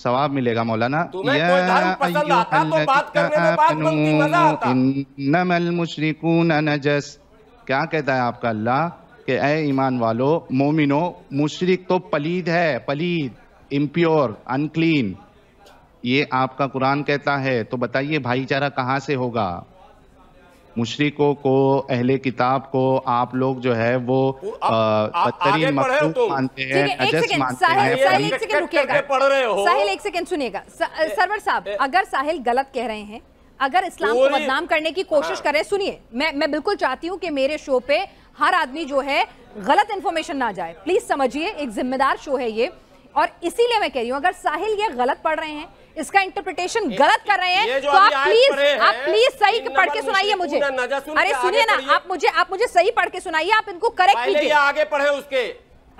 सवाब मिलेगा मौलाना तो नजस क्या कहता है आपका अल्लाह के ए ईमान वालो मोमिनो मुशरक तो पलीद है पलीद इम्प्योर अनक्लीन ये आपका कुरान कहता है तो बताइए भाईचारा कहाँ से होगा मुशरकों को अहले किताब को आप लोग जो है वो बदतरीन मखलूक तो- मानते हैं नजस मानते हैं साहिल एक सेकंड सुनिएगा सरवर साहब अगर साहिल गलत कह रहे हैं अगर इस्लाम को बदनाम करने की कोशिश हाँ। कर रहे हैं सुनिए मैं मैं बिल्कुल चाहती हूँ कि मेरे शो पे हर आदमी जो है गलत इन्फॉर्मेशन ना जाए प्लीज समझिए एक जिम्मेदार शो है ये और इसीलिए मैं कह रही हूँ अगर साहिल ये गलत पढ़ रहे हैं इसका इंटरप्रिटेशन गलत कर रहे हैं तो आप प्लीज आप प्लीज सही पढ़ के सुनाइए मुझे अरे सुनिए ना आप मुझे आप मुझे सही पढ़ के सुनाइए आप इनको करेक्ट कीजिए आगे पढ़े उसके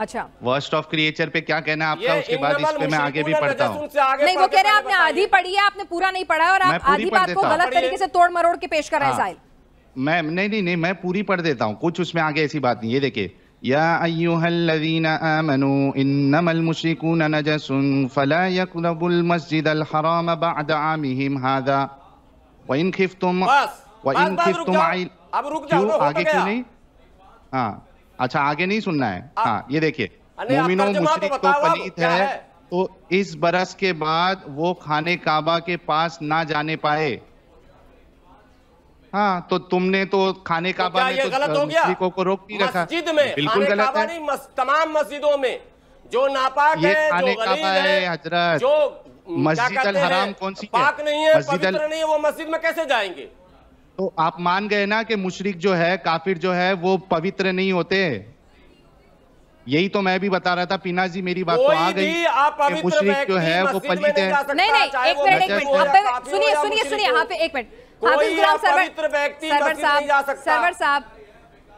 अच्छा वर्स्ट ऑफ क्रिएचर पे क्या कहना है आपका उसके बाद इस पे मैं आगे भी पढ़ता हूँ नहीं वो कह रहे हैं आपने आधी पढ़ी है आपने पूरा नहीं पढ़ा और आप आधी बात को गलत तरीके से तोड़ मरोड़ के पेश कर रहे हैं हाँ। साहिल मैं नहीं नहीं नहीं मैं पूरी पढ़ देता हूँ कुछ उसमें आगे ऐसी बात नहीं ये देखिए يا أيها الذين آمنوا إنما المشركون نجس فلا يقربوا المسجد الحرام بعد عامهم هذا وإن خفتم وإن خفتم عيل क्यों आगे क्यों नहीं हाँ अच्छा आगे नहीं सुनना है हाँ ये देखिए मोमिनो मुशरक तो पलीत है तो इस बरस के बाद वो खाने काबा के पास ना जाने पाए हाँ तो तुमने तो खाने का तो ये तो गलत हो गया को, को रोक नहीं रखा मस्जिद में बिल्कुल गलत है मस, तमाम मस्जिदों में जो नापाक ये है खाने जो गरीब है हजरत जो मस्जिद अल हराम कौन सी पाक नहीं है पवित्र नहीं है वो मस्जिद में कैसे जाएंगे तो आप मान गए ना कि मुशरिक जो है काफिर जो है वो पवित्र नहीं होते यही तो मैं भी बता रहा था पीना जी मेरी बात तो आ गई मुशरिक जो है वो पलित है नहीं नहीं एक मिनट एक मिनट सुनिए सुनिए सुनिए यहाँ पे एक मिनट हाँ, तो कोई पवित्र व्यक्ति नहीं जा सकता सरवर साहब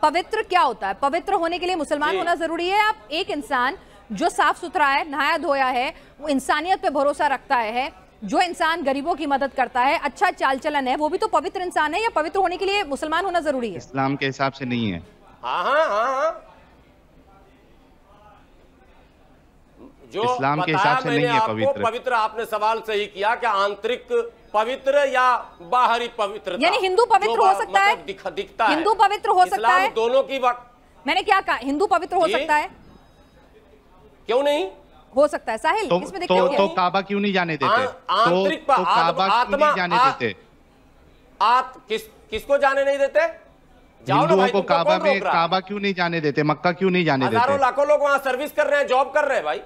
पवित्र क्या होता है पवित्र होने के लिए मुसलमान होना जरूरी है आप एक इंसान जो साफ सुथरा है नहाया धोया है वो इंसानियत पे भरोसा रखता है जो इंसान गरीबों की मदद करता है अच्छा चाल चलन है वो भी तो पवित्र इंसान है या पवित्र होने के लिए मुसलमान होना जरूरी है इस्लाम के हिसाब से नहीं है हाँ हाँ हाँ, हाँ। जो इस्लाम के हिसाब से नहीं है पवित्र पवित्र आपने सवाल सही किया कि आंतरिक पवित्र या बाहरी पवित्र यानी हिंदू पवित्र हो सकता मतलब है दिख, दिखता हिंदू पवित्र हो सकता है दोनों की वक्त मैंने क्या कहा हिंदू पवित्र हो सकता है क्यों नहीं हो सकता है साहिल तो, इसमें तो, तो काबा क्यों नहीं जाने देते तो- आंतरिक तो आत्मा जाने देते आप किस किसको जाने नहीं देते हिंदुओं को काबा में काबा क्यों नहीं जाने देते मक्का क्यों नहीं जाने देते लाखों लोग वहां सर्विस कर रहे हैं जॉब कर रहे हैं भाई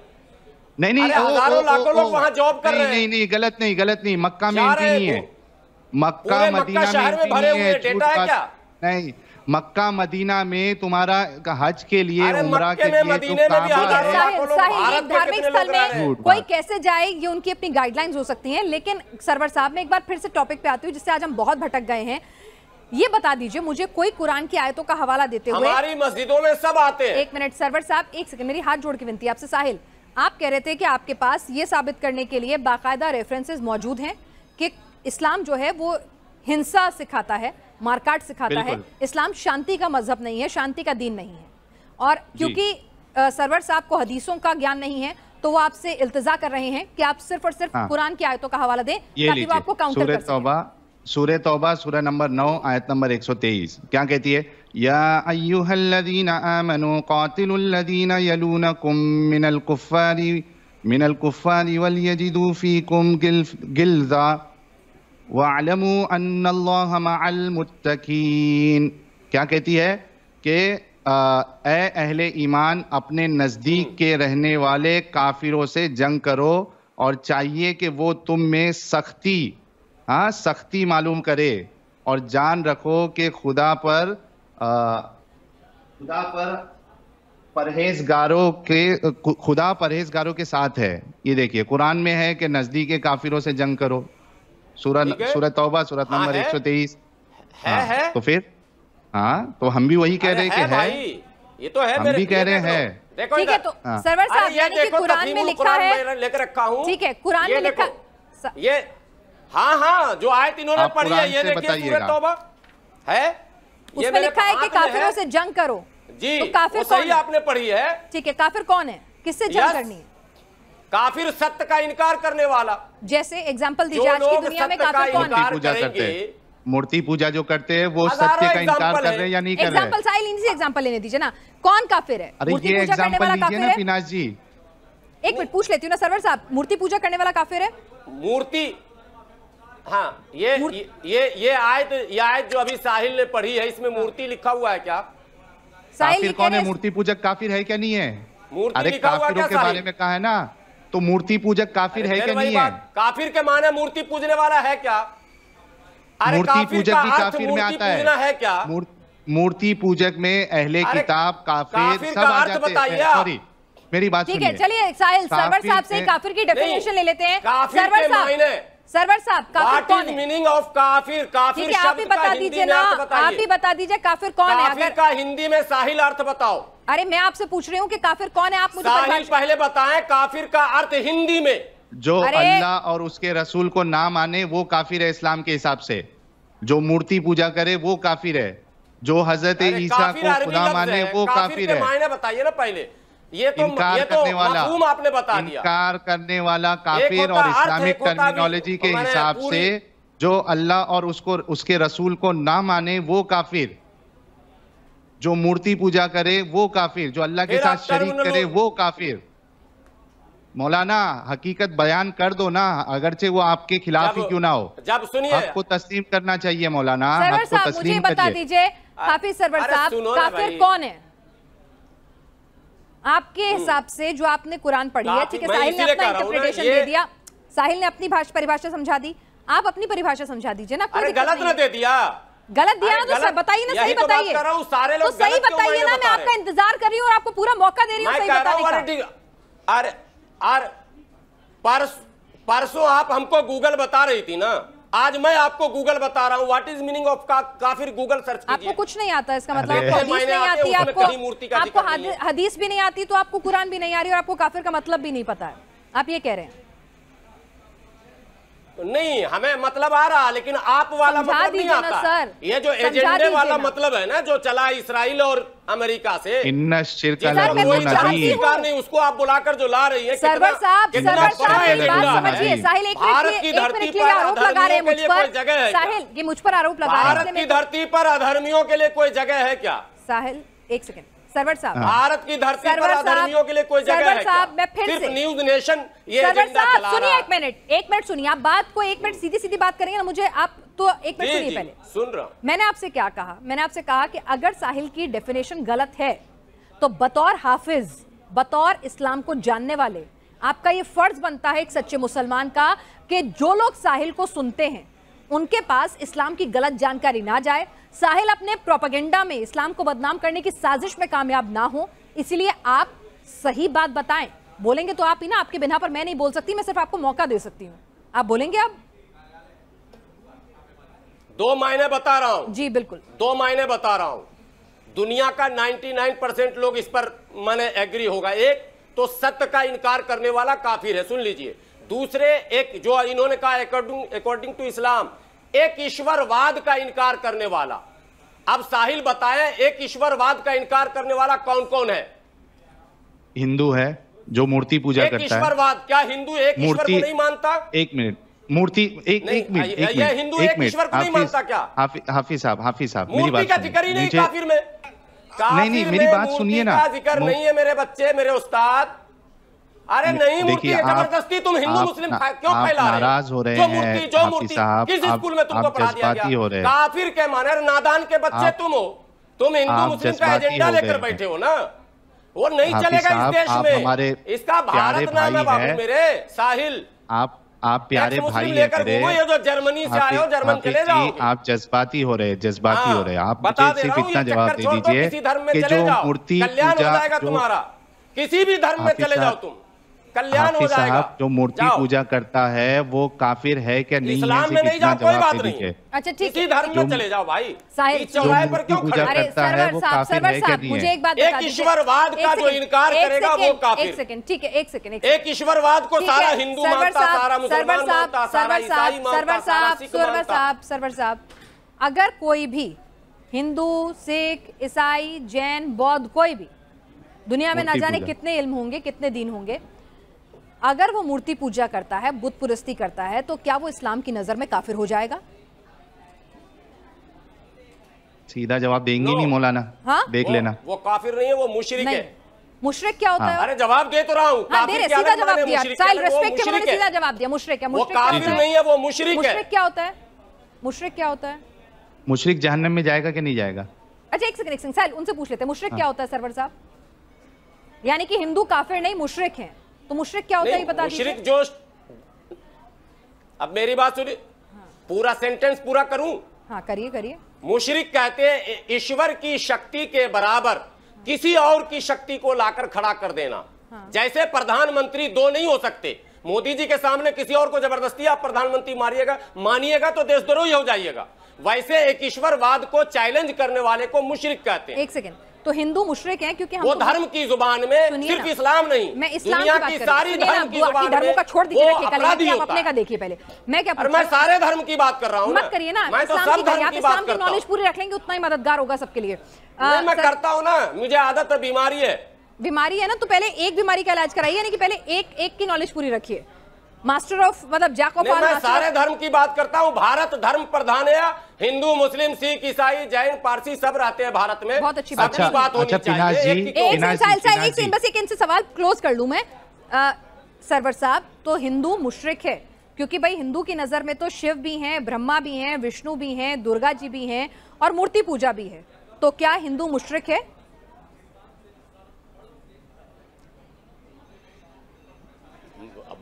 नहीं नहीं हजारों लाखों लोग वहाँ जॉब कर रहे हैं नहीं नहीं गलत नहीं गलत नहीं मक्का में एंट्री नहीं है तो मक्का मदीना में इनकी नहीं है डेटा है क्या नहीं मक्का मदीना में तुम्हारा हज के लिए उमरा के लिए तो धार्मिक स्थल में कोई कैसे जाए ये उनकी अपनी गाइडलाइंस हो सकती हैं लेकिन सरवर साहब मैं एक बार फिर से टॉपिक पे आती हूँ जिससे आज हम बहुत भटक गए हैं ये बता दीजिए मुझे कोई कुरान की आयतों का हवाला देते हुए हमारी मस्जिदों में सब आते हैं एक मिनट सरवर साहब एक सेकंड मेरी हाथ जोड़ के विनती आपसे साहिल आप कह रहे थे कि आपके पास ये साबित करने के लिए बाकायदा रेफरेंसेस मौजूद हैं कि इस्लाम जो है वो हिंसा सिखाता है मारकाट सिखाता है इस्लाम शांति का मजहब नहीं है शांति का दीन नहीं है और क्योंकि सरवर साहब को हदीसों का ज्ञान नहीं है तो वो आपसे इल्तजा कर रहे हैं कि आप सिर्फ और सिर्फ हाँ। कुरान की आयतों का हवाला दें ताकि वो आपको काउंटर कर सूर्य तोबा सूर्य नंबर नौ आयत नंबर एक सौ तेईस क्या कहती है या मिनल मिनल वल अन्नल्लाह मअल मुत्तकीन क्या कहती है कि ए अहले ईमान अपने नज़दीक के रहने वाले काफिरों से जंग करो और चाहिए कि वो तुम में सख्ती हाँ सख्ती मालूम करे और जान रखो कि खुदा पर आ, खुदा पर परहेजगारों के खुदा परहेजगारों के साथ है ये देखिए कुरान में है कि नजदीक काफिरों से जंग करो सूरत सूरत तौबा सूरत हाँ, नंबर एक सौ तेईस हाँ, तो फिर हाँ तो हम भी वही कह रहे हैं कि है ये तो है हम भी कह रहे हैं ठीक है तो हाँ। सरवर साहब यानी कि कुरान में लिखा है लेकर रखा हूँ ठीक है कुरान में लिखा ये हाँ हाँ जो आयत इन्होंने पढ़ी है ये देखिए तौबा है ये उसमें लिखा है कि काफिरों से जंग करो जी तो काफिर सही आपने पढ़ी है ठीक है काफिर कौन है किससे जंग करनी है काफिर सत्य का इनकार करने वाला जैसे एग्जाम्पल दी जाए की दुनिया में काफिर कौन पूजा करते मूर्ति पूजा जो करते हैं वो सत्य का इनकार कर रहे हैं या नहीं कर रहे एग्जाम्पल साहिल इनसे एग्जाम्पल लेने दीजिए ना कौन काफिर है अरे ये एग्जाम्पल लीजिए ना पिनाश जी एक मिनट पूछ लेती हूँ ना सरवर साहब मूर्ति पूजा करने वाला काफिर है मूर्ति हाँ ये ये ये आयत ये आयत जो अभी साहिल ने पढ़ी है इसमें हाँ। मूर्ति लिखा हुआ है क्या काफिर कौन है मूर्ति पूजक काफिर है क्या नहीं है मूर्ति अरे काफिरों के बारे में कहा है ना तो मूर्ति पूजक काफिर है क्या नहीं है काफिर के माने मूर्ति पूजने वाला है क्या मूर्ति पूजक भी काफिर में आता है क्या मूर्ति पूजक में अहले किताब काफिर सब आ जाते हैं सॉरी मेरी बात ठीक है चलिए साहिल सरवर साहब से काफिर की डेफिनेशन ले लेते हैं सरवर साहब सरवर साहब काफिर कौन है मीनिंग ऑफ काफिर काफिर शब्द आप ही बता दीजिए ना आप ही बता दीजिए काफिर कौन काफिर है अगर का हिंदी में साहिल अर्थ बताओ अरे मैं आपसे पूछ रही हूँ कि काफिर कौन है आप मुझे साहिल पहले बताएं काफिर का अर्थ हिंदी में जो अल्लाह और उसके रसूल को ना माने वो काफिर है इस्लाम के हिसाब से जो मूर्ति पूजा करे वो काफिर है जो हजरत ईसा को खुदा माने वो काफिर है बताइए ना पहले ये तो इनकार ये तो करने वाला आपने बता दिया इनकार करने वाला काफिर और इस्लामिक टर्मिनोलॉजी के हिसाब से जो अल्लाह और उसको उसके रसूल को ना माने वो काफिर जो मूर्ति पूजा करे वो काफिर जो अल्लाह के साथ शरीक करे वो काफिर मौलाना हकीकत बयान कर दो ना अगरचे वो आपके खिलाफ ही क्यों ना हो जब सुनिए आपको तस्लीम करना चाहिए मौलाना आपको तस्लीम मुझे बता दीजिए काफी सरवर साहब काफिर कौन है आपके हम्म। हिसाब से जो आपने कुरान पढ़ी है ठीक है साहिल ने अपना इंटरप्रिटेशन दे दिया साहिल ने अपनी परिभाषा समझा दी आप अपनी परिभाषा समझा दीजिए ना कोई गलत ना दे दिया गलत दिया तो बताइए ना सही तो बताइए तो, सारे लोग सही बताइए ना मैं आपका इंतजार कर रही हूँ और आपको पूरा मौका दे रही हूँ सही बताने का अरे अरे परसों आप हमको गूगल बता रही थी ना आज मैं आपको गूगल बता रहा हूँ व्हाट इज मीनिंग ऑफ का, काफिर गूगल सर्च आपको कुछ नहीं आता इसका मतलब आपको हदीस नहीं आती आपको आपको हदीस भी नहीं आती तो आपको कुरान भी नहीं आ रही और आपको काफिर का मतलब भी नहीं पता है आप ये कह रहे हैं नहीं हमें मतलब आ रहा लेकिन आप वाला मतलब नहीं आता सर, ये जो एजेंडे वाला मतलब है ना जो चला इसराइल और अमेरिका से नहीं उसको आप बुलाकर जो ला रही है साहिल एक भारत की धरती पर आरोप लगा रहे हैं जगह है साहिल ये मुझ पर आरोप लगा रहे भारत की धरती पर अधर्मियों के लिए कोई जगह है क्या साहिल एक सेकेंड सरवर साहब हाँ। भारत की धरती पर अधर्मियों के लिए कोई जगह है साहब मैं फिर से न्यूज नेशन ये सरवर साहब सुनिए एक मिनट एक मिनट सुनिए आप बात को एक मिनट सीधी सीधी बात करेंगे ना मुझे आप तो एक मिनट सुनिए पहले सुन रहा हूँ मैंने आपसे क्या कहा मैंने आपसे कहा कि अगर साहिल की डेफिनेशन गलत है तो बतौर हाफिज बतौर इस्लाम को जानने वाले आपका ये फर्ज बनता है एक सच्चे मुसलमान का कि जो लोग साहिल को सुनते हैं उनके पास इस्लाम की गलत जानकारी ना जाए साहिल अपने प्रोपागेंडा में इस्लाम को बदनाम करने की साजिश में कामयाब ना हो इसलिए आप सही बात बताएं बोलेंगे तो आप ही ना आपके बिना पर मैं नहीं बोल सकती मैं सिर्फ आपको मौका दे सकती हूँ आप बोलेंगे आप दो मायने बता रहा हूँ जी बिल्कुल दो मायने बता रहा हूँ दुनिया का 99 परसेंट लोग इस पर मैंने एग्री होगा एक तो सत्य का इनकार करने वाला काफिर है सुन लीजिए दूसरे एक जो इन्होंने कहा अकॉर्डिंग अकॉर्डिंग टू इस्लाम एक ईश्वरवाद का इनकार करने वाला अब साहिल बताएं एक ईश्वरवाद का इनकार करने वाला कौन कौन है हिंदू है जो मूर्ति पूजा करता है ईश्वरवाद क्या हिंदू एक ईश्वर को नहीं मानता एक मिनट मूर्ति एक एक मिनट एक मिनट हिंदू एक ईश्वर को नहीं मानता क्या हाफिज साहब हाफिज साहब मेरी बात का जिक्र ही नहीं काफिर में नहीं नहीं मेरी बात सुनिए ना जिक्र नहीं है मेरे बच्चे मेरे उस्ताद अरे नहीं मूर्ति जबरदस्ती तुम हिंदू मुस्लिम क्यों फैला नाराज हो रहे हैं जो मूर्ति जो मूर्ति किस स्कूल में तुमको पढ़ा दिया गया काफिर के माने नादान के बच्चे तुम हो तुम हिंदू मुस्लिम का एजेंडा लेकर बैठे हो ना वो नहीं हाँ, चलेगा इस देश में इसका भारत नाम है बाबू मेरे साहिल आप आप प्यारे भाई लेकर ये जो जर्मनी से आए हो जर्मन चले जाओ आप जज्बाती हो रहे जज्बाती हो हाँ, रहे आप मुझे सिर्फ इतना जवाब दे दीजिए किसी धर्म में चले जाओ कल्याण हो जाएगा तुम्हारा किसी भी धर्म में चले जाओ तुम कल्याण हो जाएगा जो मूर्ति पूजा करता है वो काफिर है क्या नहीं इस्लाम में नहीं जाओ कोई बात नहीं अच्छा ठीक है धर्म में चले जाओ भाई चौराहे पर क्यों पूजा करता है वो काफिर है क्या नहीं मुझे एक बात एक ईश्वरवाद का जो इनकार करेगा वो काफिर एक सेकंड ठीक है एक सेकंड एक ईश्वरवाद को सारा हिंदू मानता सारा मुसलमान मानता सारा ईसाई मानता सारा सिख मानता सरवर साहब अगर कोई भी हिंदू सिख ईसाई जैन बौद्ध कोई भी दुनिया में ना जाने कितने इल्म होंगे कितने दीन होंगे अगर वो मूर्ति पूजा करता है बुद्ध पुरस्ती करता है तो क्या वो इस्लाम की नजर में काफिर हो जाएगा सीधा जवाब देंगे नहीं मौलाना हाँ? देख वो, लेना वो काफिर नहीं है वो मुशरिक है मुशरक क्या होता हाँ। है अरे जवाब दे तो रहा हूँ हाँ, सीधा जवाब दिया साइल रेस्पेक्ट के मैंने सीधा जवाब दिया मुशरक है मुशरक काफिर नहीं है वो मुशरिक है क्या होता है मुशरक क्या होता है मुशरक जहन्नम में जाएगा कि नहीं जाएगा अच्छा एक सेकंड एक सेकंड साइल उनसे पूछ लेते हैं मुशरक हाँ। क्या होता है सरवर साहब यानी कि हिंदू काफिर नहीं मुशरक है तो मुशरक क्या होता है बता मुशरक जो अब मेरी बात सुनिए हाँ। पूरा सेंटेंस पूरा करूं हाँ करिए करिए मुशरक कहते हैं ईश्वर की शक्ति के बराबर किसी और की शक्ति को लाकर खड़ा कर देना हाँ। जैसे प्रधानमंत्री दो नहीं हो सकते मोदी जी के सामने किसी और को जबरदस्ती आप प्रधानमंत्री मारिएगा मानिएगा तो देशद्रोही हो जाइएगा वैसे एक ईश्वरवाद को चैलेंज करने वाले को मुशरक कहते हैं एक सेकेंड तो हिंदू मुशरक है क्योंकि हम वो धर्म की जुबान में सिर्फ इस्लाम नहीं मैं इस्लाम की, की सारी धर्म की जुबान में धर्मों का छोड़ दीजिए अपने का देखिए पहले मैं क्या मैं सारे धर्म की बात कर रहा हूँ मत करिए ना तो इस्लाम की इस्लाम की नॉलेज पूरी रख लेंगे उतना ही मददगार होगा सबके लिए मैं करता हूँ ना मुझे आदत बीमारी है बीमारी है ना तो पहले एक बीमारी का इलाज कराइए यानी कि पहले एक एक की नॉलेज पूरी रखिए मास्टर ऑफ मतलब जैकोब मैं सारे धर्म की बात करता हूँ भारत धर्म प्रधान है हिंदू मुस्लिम सिख ईसाई जैन पारसी सब रहते हैं भारत में बहुत अच्छी बात अच्छा, बात अच्छा, होनी अच्छा, अच्छा चाहिए एक एक सेकंड बस एक इनसे सवाल क्लोज कर लू मैं सरवर साहब तो हिंदू मुशरक है क्योंकि भाई हिंदू की नजर में तो शिव भी हैं ब्रह्मा भी हैं विष्णु भी हैं दुर्गा जी भी हैं और मूर्ति पूजा भी है तो क्या हिंदू मुशरक है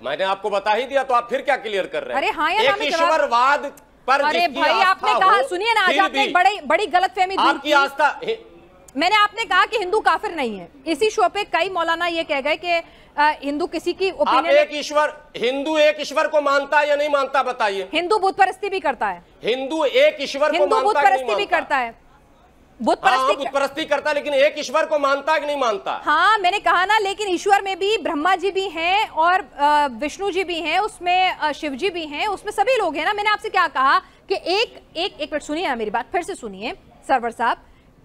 मैंने आपको बता ही दिया तो आप फिर क्या क्लियर कर रहे हैं अरे हाँ ईश्वरवाद पर अरे भाई आपने कहा सुनिए ना आज आपने बड़ी बड़ी फहमी आपकी आस्था मैंने आपने कहा कि हिंदू काफिर नहीं है इसी शो पे कई मौलाना ये कह गए कि हिंदू किसी की आप एक ईश्वर हिंदू एक ईश्वर को मानता है या नहीं मानता बताइए हिंदू बुद्ध परस्ती भी करता है हिंदू एक ईश्वर हिंदू बुद्ध परस्ती भी करता है हाँ, बुद्ध परस्ती, बुत परस्ती करता है लेकिन एक ईश्वर को मानता है कि नहीं मानता हाँ मैंने कहा ना लेकिन ईश्वर में भी ब्रह्मा जी भी हैं और विष्णु जी भी हैं उसमें शिव जी भी हैं उसमें सभी लोग हैं ना मैंने आपसे क्या कहा कि एक एक एक मिनट सुनिए ना मेरी बात फिर से सुनिए सरवर साहब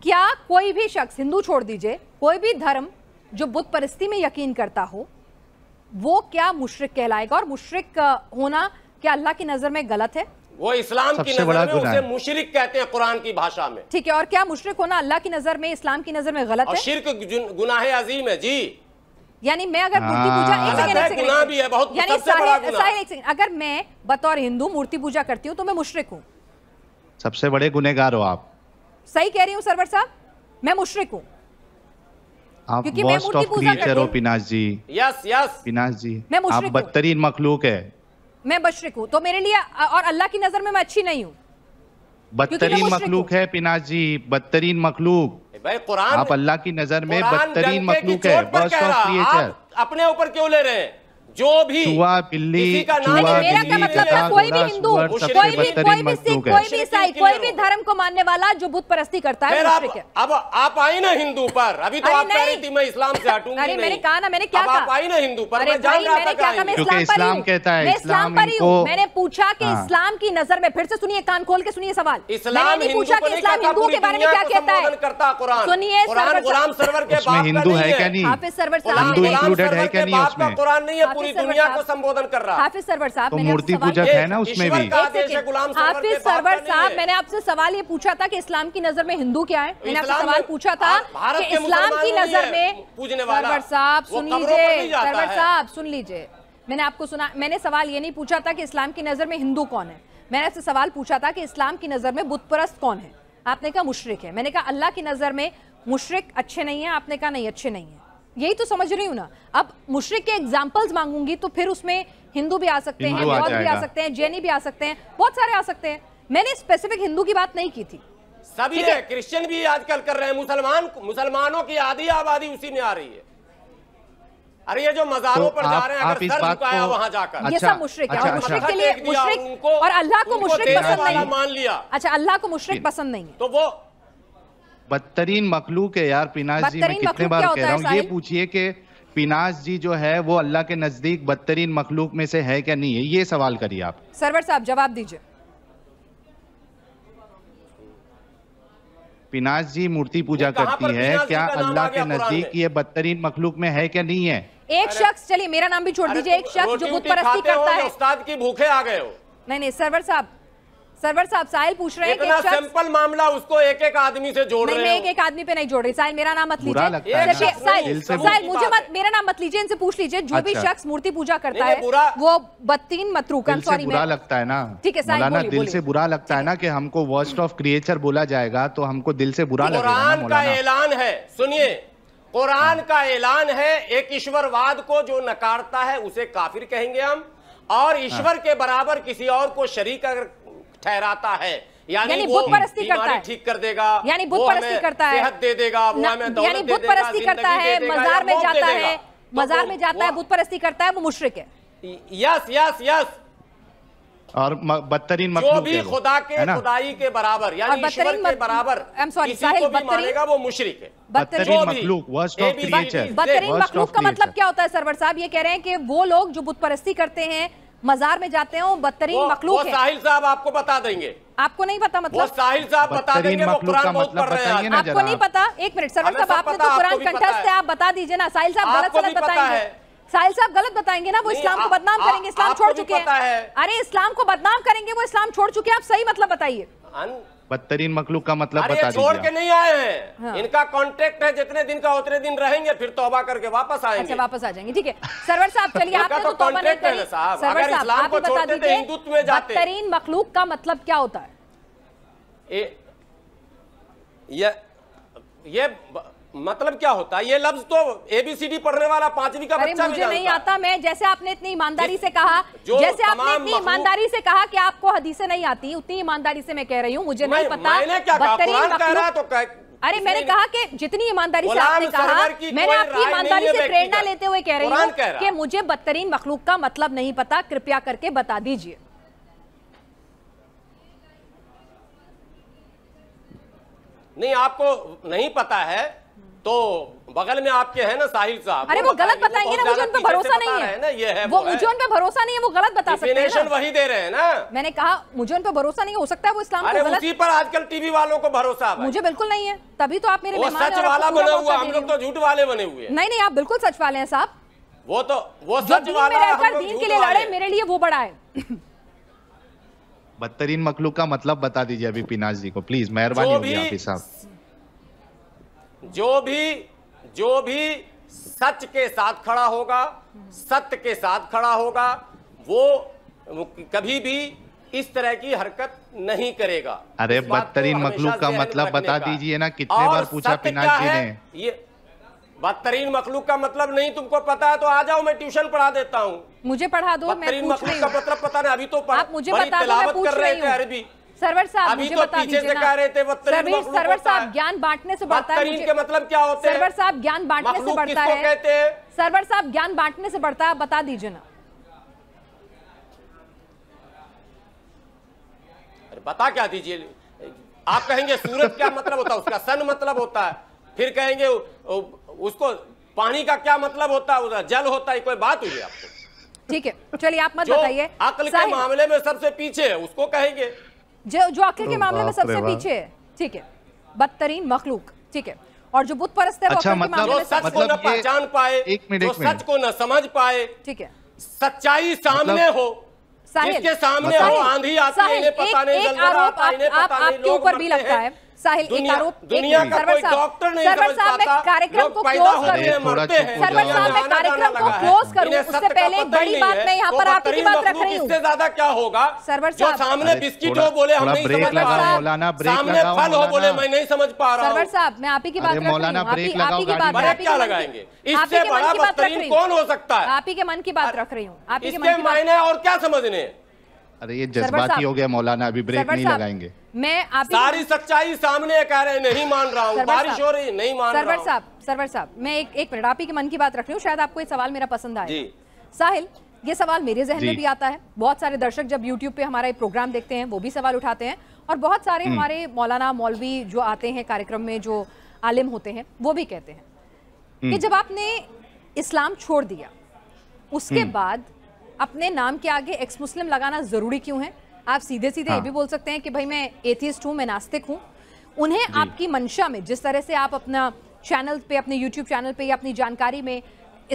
क्या कोई भी शख्स हिंदू छोड़ दीजिए कोई भी धर्म जो बुद्ध परस्ती में यकीन करता हो वो क्या मुशरक कहलाएगा और मुशरक होना क्या अल्लाह की नज़र में गलत है वो इस्लाम की नजर में उसे मुशरक कहते हैं कुरान की भाषा में ठीक है और क्या मुशरक होना अल्लाह की नजर में इस्लाम की नजर में गलत है शिरक गुनाह अजीम है जी यानी मैं अगर मूर्ति पूजा एक हाँ। सेकंड एक सेकंड भी है बहुत यानी साहिल साहिल एक सेकंड अगर मैं बतौर हिंदू मूर्ति पूजा करती हूँ तो मैं मुशरक हूँ सबसे बड़े गुनेगार हो आप सही कह रही हूँ सरवर साहब मैं मुशरक हूँ आप क्योंकि मैं मूर्ति पूजा करती हूँ पिनाश जी यस यस पिनाश जी आप बदतरीन मखलूक है मैं बशरक हूँ तो मेरे लिए और अल्लाह की नजर में मैं अच्छी नहीं हूँ बदतरीन मखलूक है पिना जी बदतरीन मखलूक भाई कुरान आप अल्लाह की नजर में बदतरीन मखलूक है अपने ऊपर क्यों ले रहे हैं जो भी चूहा बिल्ली बिल्ली मेरा क्या मतलब कोई भी हिंदू कोई भी कोई भी सिख कोई भी ईसाई कोई भी धर्म को मानने वाला जो बुत परस्ती करता है आप, अब आप आई ना हिंदू पर अभी तो आप कह रही थी मैं इस्लाम से हटूंगी नहीं मैंने कहा ना मैंने क्या कहा आप आई ना हिंदू पर मैं जान रहा था क्या मैं इस्लाम पर इस्लाम कहता है इस्लाम पर हूं मैंने पूछा कि हाँ। इस्लाम की नजर में फिर से सुनिए कान खोल के सुनिए सवाल इस्लाम नहीं पूछा कि इस्लाम हिंदू के बारे में क्या कहता है करता कुरान सुनिए गुलाम सर्वर के हिंदू है क्या नहीं हाफिज सर्वर साहब हिंदू इंक्लूडेड है क्या नहीं उसमें कुरान नहीं है पूरी दुनिया को संबोधन कर रहा हाफिज सरवर साहब तो मूर्ति पूजा है ना उसमें भी हाफिज सरवर साहब मैंने आपसे सवाल ये पूछा था कि इस्लाम की नजर में हिंदू क्या है मैंने आपसे सवाल पूछा था हाँ, कि इस्लाम की नजर में पूजने वाला साहब सुन लीजिए सरवर साहब सुन लीजिए मैंने आपको सुना मैंने सवाल ये नहीं पूछा था कि इस्लाम की नजर में हिंदू कौन है मैंने आपसे सवाल पूछा था कि इस्लाम की नजर में बुतपरस्त कौन है आपने कहा मुशरक है मैंने कहा अल्लाह की नजर में मुशरक अच्छे नहीं है आपने कहा नहीं अच्छे नहीं है यही तो समझ रही हूँ ना अब मुश्रिक के एग्जाम्पल्स मांगूंगी तो फिर उसमें हिंदू भी आ सकते हैं बौद्ध भी आ सकते हैं जैनी भी आ सकते हैं बहुत सारे आ सकते हैं मैंने स्पेसिफिक हिंदू की बात नहीं की थी सभी है क्रिश्चियन भी आजकल कर रहे हैं मुसलमान मुसलमानों की आधी आबादी उसी में आ रही है अरे ये जो मजारों तो पर जा रहे हैं अगर सर झुकाया वहां जाकर ये सब अच्छा, मुशरक अच्छा, है और अच्छा। के लिए मुशरक और अल्लाह को मुशरक पसंद नहीं मान लिया अच्छा अल्लाह को मुशरक पसंद नहीं है तो वो बदतरीन मखलूक है यार पिनाश जी मैं कितने बार कह रहा हूँ ये पूछिए कि पिनाश जी जो है वो अल्लाह के नजदीक बदतरीन मखलूक में से है क्या नहीं है ये सवाल करिए आप सरवर साहब जवाब दीजिए पिनाश जी मूर्ति पूजा करती है क्या अल्लाह के नजदीक ये बदतरीन मखलूक में है क्या नहीं है एक शख्स चलिए मेरा नाम भी छोड़ दीजिए एक शख्स जो बुत परस्ती करता है उस्ताद की भूखे आ गए हो नहीं नहीं सरवर साहब सरवर साहब साहिल पूछ रहे हैं कि सिंपल मामला उसको एक एक आदमी से जोड़ रहे हैं एक एक आदमी पे नहीं जोड़ रही साहिल मेरा नाम मत लीजिए साहिल साहिल मुझे मत मेरा नाम मत लीजिए इनसे पूछ लीजिए जो भी अच्छा। शख्स मूर्ति पूजा करता है वो बत्तीन मतरू मतरूकन सॉरी बुरा लगता है ना ठीक है साहिल दिल से बुरा लगता है ना कि हमको वर्स्ट ऑफ क्रिएचर बोला जाएगा तो हमको दिल से बुरा लगेगा कुरान का ऐलान है सुनिए कुरान हाँ। का ऐलान है एक ईश्वरवाद को जो नकारता है उसे काफिर कहेंगे हम और हाँ। ईश्वर के बराबर किसी और को शरीक ठहराता है यानी बुत परस्ती करता है ठीक कर देगा यानी बुत परस्ती करता है दे देगा यानी बुत परस्ती करता है तो मजार में जाता है मजार में जाता है बुत परस्ती करता है वो मुश्रिक है यस यस यस और बदतरीन जो भी खुदा के खुदाई के बराबर यानी के बराबर किसी को भी मानेगा वो मुशरिक है बदतरीन मखलूक बदतरीन मखलूक का मतलब क्या होता है सरवर साहब ये कह रहे हैं कि वो लोग जो बुतपरस्ती करते हैं मजार में जाते हो बदतरीन मखलूक है साहिल साहब आपको बता देंगे आपको नहीं पता मतलब साहिल साहब बता देंगे वो कुरान बहुत मतलब पढ़ रहे हैं आपको नहीं पता एक मिनट सरवर साहब आपने तो कुरान कंठस्थ है आप बता दीजिए ना साहिल साहब गलत गलत बताएंगे साहिल साहब गलत बताएंगे ना वो इस्लाम को बदनाम करेंगे इस्लाम छोड़ चुके हैं अरे इस्लाम को बदनाम करेंगे वो इस्लाम छोड़ चुके हैं आप सही मतलब बताइए बदतरीन मखलूक का मतलब अरे बता छोड़ के नहीं आए हैं हाँ। इनका कॉन्ट्रैक्ट है जितने दिन का उतने दिन रहेंगे फिर तोबा करके वापस आएंगे अच्छा वापस आ जाएंगे ठीक है सरवर साहब चलिए तो तो आप तो कॉन्ट्रैक्ट है साहब अगर इस्लाम को छोड़ देते हिंदुत्व में जाते बदतरीन मखलूक का मतलब क्या होता है ये ये मतलब क्या होता है ये लफ्ज तो एबीसीडी पढ़ने वाला पांचवी का बच्चा मुझे नहीं आता मैं जैसे आपने इतनी ईमानदारी से कहा जैसे आपने इतनी ईमानदारी से कहा कि आपको हदीसें नहीं आती उतनी ईमानदारी से मैं कह रही हूँ मुझे नहीं पता तो अरे मैंने कहा कि जितनी ईमानदारी से आपने कहा मैंने आपकी ईमानदारी से प्रेरणा लेते हुए कह रही हूँ कि मुझे बदतरीन मखलूक का मतलब नहीं पता कृपया करके बता दीजिए नहीं आपको नहीं पता है तो बगल में आपके है ना साहिल साहब अरे वो, वो गलत बताएंगे ना मुझे उन पे भरोसा नहीं है ना ये है वो मुझे उन पे भरोसा नहीं है वो गलत बता सकते हैं वही दे रहे हैं ना मैंने कहा मुझे उन पे भरोसा नहीं हो सकता है वो इस्लाम अरे उसी पर आजकल टीवी वालों को भरोसा मुझे बिल्कुल नहीं है तभी तो आप मेरे सच वाला बने हुए हम लोग तो झूठ वाले बने हुए नहीं नहीं आप बिल्कुल सच वाले हैं साहब वो तो वो सच वाला के लिए लड़े मेरे लिए वो बड़ा है बदतरीन मखलूक का मतलब बता दीजिए अभी पिनाज जी को प्लीज मेहरबानी होगी हाफिज साहब जो भी जो भी सच के साथ खड़ा होगा सत्य के साथ खड़ा होगा वो कभी भी इस तरह की हरकत नहीं करेगा अरे बदतरीन मखलूक का मतलब बता दीजिए ना कितने बार पूछा पिनाज जी ने ये बदतरीन मखलूक का मतलब नहीं तुमको पता है तो आ जाओ मैं ट्यूशन पढ़ा देता हूँ मुझे पढ़ा दो बदतरीन मखलूक का मतलब पता नहीं अभी तो आप मुझे बता दो पूछ रही थे अरबी सरवर साहब अभी मुझे तो बता पीछे से कह रहे थे सरवर सरवर साहब ज्ञान बांटने से बढ़ता है के मतलब क्या होते हैं सरवर साहब ज्ञान बांटने से बढ़ता है सरवर साहब ज्ञान बांटने से बढ़ता है बता दीजिए ना अरे बता क्या दीजिए आप कहेंगे सूरज क्या मतलब होता है उसका सन मतलब होता है फिर कहेंगे उसको पानी का क्या मतलब होता है उधर जल होता है कोई बात हुई आपको ठीक है चलिए आप मत बताइए अकल के मामले में सबसे पीछे है उसको कहेंगे जो जो अकल के मामले में सबसे पीछे है ठीक है बदतरीन मखलूक ठीक है और जो बुत परस्त है अच्छा, मतलब, जो सच मतलब को न पहचान पाए एक मिनट जो सच को न समझ पाए ठीक है सच्चाई सामने मतलब, हो साहिल, सामने हो मतलब आंधी आती है पता नहीं आप आपके ऊपर भी लगता है साहिल एक आरोप सरवर साहब सरवर साहब मैं कार्यक्रम को क्लोज करूँ सरवर साहब मैं कार्यक्रम को क्लोज करूँ उससे पहले एक तो बड़ी बात मैं यहाँ पर आपकी की बात रख रही हूँ इससे ज्यादा क्या होगा सरवर साहब सामने बिस्किट हो बोले हम नहीं समझ पा रहे सामने फल हो बोले मैं नहीं समझ पा रहा सरवर साहब मैं आप ही की बात रख रही हूँ आप ही की बात क्या लगाएंगे इससे बड़ा बदतरीन कौन हो सकता है आप ही के मन की बात रख रही हूँ आप ही के मन की मायने और क्या समझने अरे ये जज्बाती हो गया मौलाना अभी ब्रेक नहीं लगाएंगे मैं आप सारी सच्चाई सामने कह रहे नहीं मान रहा हूँ बारिश हो रही नहीं मान रहा सरवर साहब सरवर साहब मैं एक एक मिनट आप ही के मन की बात रख रही हूँ शायद आपको ये सवाल मेरा पसंद आया साहिल ये सवाल मेरे जहन में भी आता है बहुत सारे दर्शक जब YouTube पे हमारा प्रोग्राम देखते हैं वो भी सवाल उठाते हैं और बहुत सारे हम्म। हमारे मौलाना मौलवी जो आते हैं कार्यक्रम में जो आलिम होते हैं वो भी कहते हैं कि हम्म। जब आपने इस्लाम छोड़ दिया उसके हम्म। बाद अपने नाम के आगे एक्स मुस्लिम लगाना ज़रूरी क्यों है आप सीधे सीधे हाँ। ये भी बोल सकते हैं कि भाई मैं एथियस्ट हूँ मैं नास्तिक हूँ उन्हें आपकी मंशा में जिस तरह से आप अपना चैनल पे अपने यूट्यूब चैनल पे या अपनी जानकारी में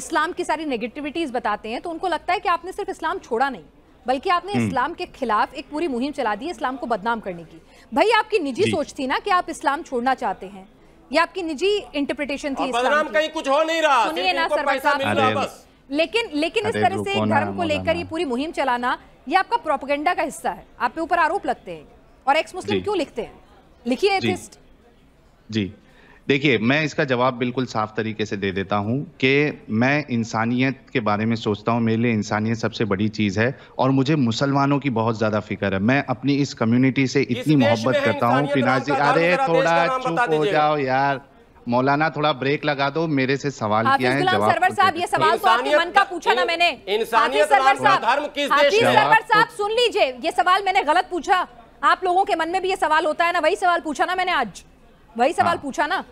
इस्लाम की सारी नेगेटिविटीज़ बताते हैं तो उनको लगता है कि आपने सिर्फ इस्लाम छोड़ा नहीं बल्कि आपने हम्म। इस्लाम के खिलाफ एक पूरी मुहिम चला दी इस्लाम को बदनाम करने की भाई आपकी निजी सोच थी ना कि आप इस्लाम छोड़ना चाहते हैं ये आपकी निजी इंटरप्रिटेशन थी इस्लाम कहीं कुछ हो नहीं रहा सुनिए ना सर लेकिन लेकिन इस तरह से धर्म को लेकर ये पूरी मुहिम चलाना ये आपका प्रोपोगेंडा का हिस्सा है आपके ऊपर आरोप लगते हैं और एक्स मुस्लिम क्यों लिखते हैं लिखिए जी देखिए मैं इसका जवाब बिल्कुल साफ तरीके से दे देता हूं कि मैं इंसानियत के बारे में सोचता हूं मेरे लिए इंसानियत सबसे बड़ी चीज़ है और मुझे मुसलमानों की बहुत ज़्यादा फिक्र है मैं अपनी इस कम्युनिटी से इतनी मोहब्बत करता हूं कि नाजी अरे थोड़ा चुप हो जाओ यार मौलाना थोड़ा ब्रेक लगा दो मेरे से सवाल किया है जवाब सरवर साहब ये सवाल तो आपके मन का पूछा ना मैंने इंसानियत सरवर साहब सरवर साहब सुन लीजिए ये सवाल मैंने गलत पूछा आप लोगों के मन में भी ये सवाल होता है ना वही सवाल पूछा ना मैंने आज वही हाँ। सवाल पूछा ना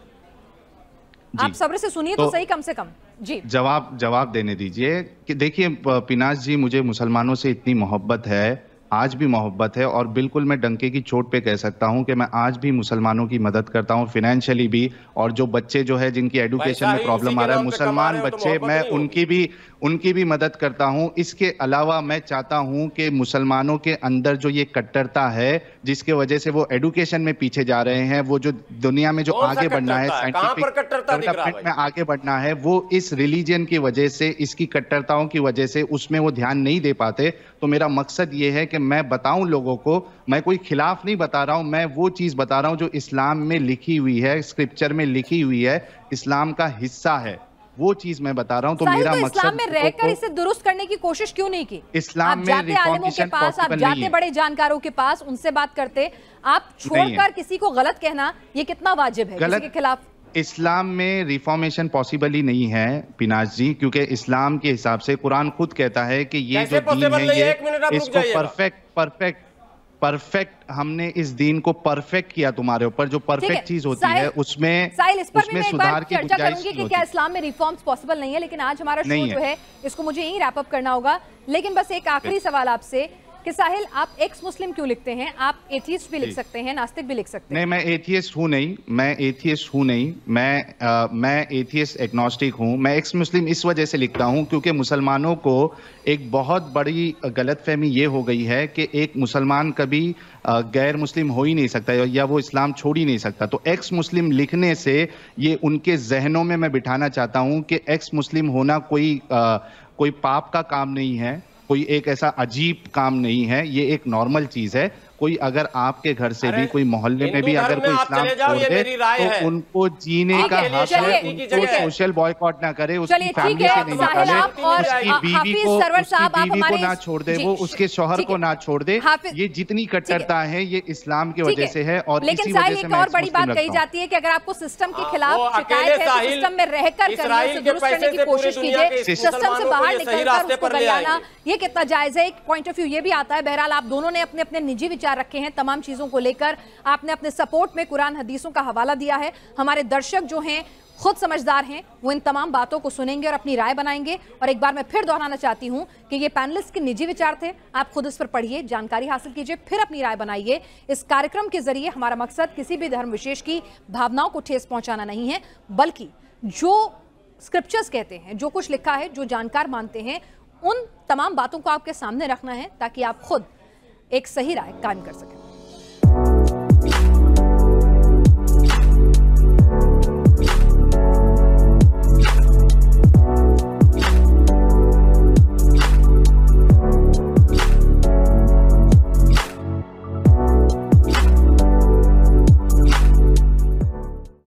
आप सब्र से सुनिए तो, तो सही कम से कम जी जवाब जवाब देने दीजिए कि देखिए पिनाश जी मुझे मुसलमानों से इतनी मोहब्बत है आज भी मोहब्बत है और बिल्कुल मैं डंके की चोट पे कह सकता हूँ कि मैं आज भी मुसलमानों की मदद करता हूँ फिनेंशियली भी और जो बच्चे जो है जिनकी एडुकेशन में प्रॉब्लम आ रहा है मुसलमान तो बच्चे मैं उनकी भी उनकी भी मदद करता हूँ इसके अलावा मैं चाहता हूँ कि मुसलमानों के अंदर जो ये कट्टरता है जिसके वजह से वो एडुकेशन में पीछे जा रहे हैं वो जो दुनिया में जो आगे बढ़ना है साइंटिफिक डेवलपमेंट में आगे बढ़ना है वो इस रिलीजन की वजह से इसकी कट्टरताओं की वजह से उसमें वो ध्यान नहीं दे पाते तो मेरा मकसद ये है कि मैं बताऊं लोगों को मैं कोई खिलाफ नहीं बता रहा हूं मैं वो चीज़ बता रहा हूं जो इस्लाम में लिखी हुई है स्क्रिप्चर में लिखी हुई है इस्लाम का हिस्सा है वो चीज मैं बता रहा हूँ तो मेरा तो मकसद इस्लाम में रहकर इसे दुरुस्त करने की कोशिश क्यों नहीं की इस्लाम आप जाते आलिमों के पास आप जाते बड़े जानकारों के पास उनसे बात करते आप छोड़कर किसी को गलत कहना ये कितना वाजिब है गलत के खिलाफ इस्लाम में रिफॉर्मेशन पॉसिबल ही नहीं है पिनाश जी क्योंकि इस्लाम के हिसाब से कुरान खुद कहता है कि ये जो दीन है ये इसको परफेक्ट परफेक्ट परफेक्ट हमने इस दीन को परफेक्ट किया तुम्हारे ऊपर जो परफेक्ट चीज होती है उसमें उसमें सुधार की करूंगी कि क्या इस्लाम में रिफॉर्म्स पॉसिबल नहीं है लेकिन आज हमारा शो जो है इसको मुझे यही रैप अप करना होगा लेकिन बस एक आखिरी सवाल आपसे कि साहिल आप एक्स मुस्लिम क्यों लिखते हैं आप एथियस्ट भी लिख सकते हैं नास्तिक भी लिख सकते हैं नहीं मैं एथियस्ट हूं नहीं मैं एथियस्ट हूं नहीं मैं आ, मैं एथियस्ट एग्नोस्टिक हूं मैं एक्स मुस्लिम इस वजह से लिखता हूं क्योंकि मुसलमानों को एक बहुत बड़ी गलतफहमी ये हो गई है कि एक मुसलमान कभी गैर मुस्लिम हो ही नहीं सकता या वो इस्लाम छोड़ ही नहीं सकता तो एक्स मुस्लिम लिखने से ये उनके जहनों में मैं बिठाना चाहता हूँ कि एक्स मुस्लिम होना कोई आ, कोई पाप का काम नहीं है कोई एक ऐसा अजीब काम नहीं है ये एक नॉर्मल चीज़ है कोई अगर आपके घर से भी कोई मोहल्ले में भी अगर कोई इस्लाम छोड़ दे तो उनको जीने का हक है उनको सोशल बॉयकॉट ना करे उसकी फैमिली से नहीं निकाले उसकी बीवी को बीवी को ना छोड़ दे वो उसके शोहर को ना छोड़ दे ये जितनी कट्टरता है ये इस्लाम की वजह से है और लेकिन एक और बड़ी बात कही जाती है की अगर आपको सिस्टम के खिलाफ शिकायत है तो सिस्टम में रहकर करने की कोशिश कीजिए सिस्टम से बाहर निकलकर उसको बदलाना ये कितना जायज है एक पॉइंट ऑफ व्यू ये भी आता है बहरहाल आप दोनों ने अपने अपने निजी विचार विचार रखे हैं तमाम चीज़ों को लेकर आपने अपने सपोर्ट में कुरान हदीसों का हवाला दिया है हमारे दर्शक जो हैं खुद समझदार हैं वो इन तमाम बातों को सुनेंगे और अपनी राय बनाएंगे और एक बार मैं फिर दोहराना चाहती हूं कि ये पैनलिस्ट के निजी विचार थे आप खुद इस पर पढ़िए जानकारी हासिल कीजिए फिर अपनी राय बनाइए इस कार्यक्रम के जरिए हमारा मकसद किसी भी धर्म विशेष की भावनाओं को ठेस पहुंचाना नहीं है बल्कि जो स्क्रिप्चर्स कहते हैं जो कुछ लिखा है जो जानकार मानते हैं उन तमाम बातों को आपके सामने रखना है ताकि आप खुद एक सही राय कायम कर सकें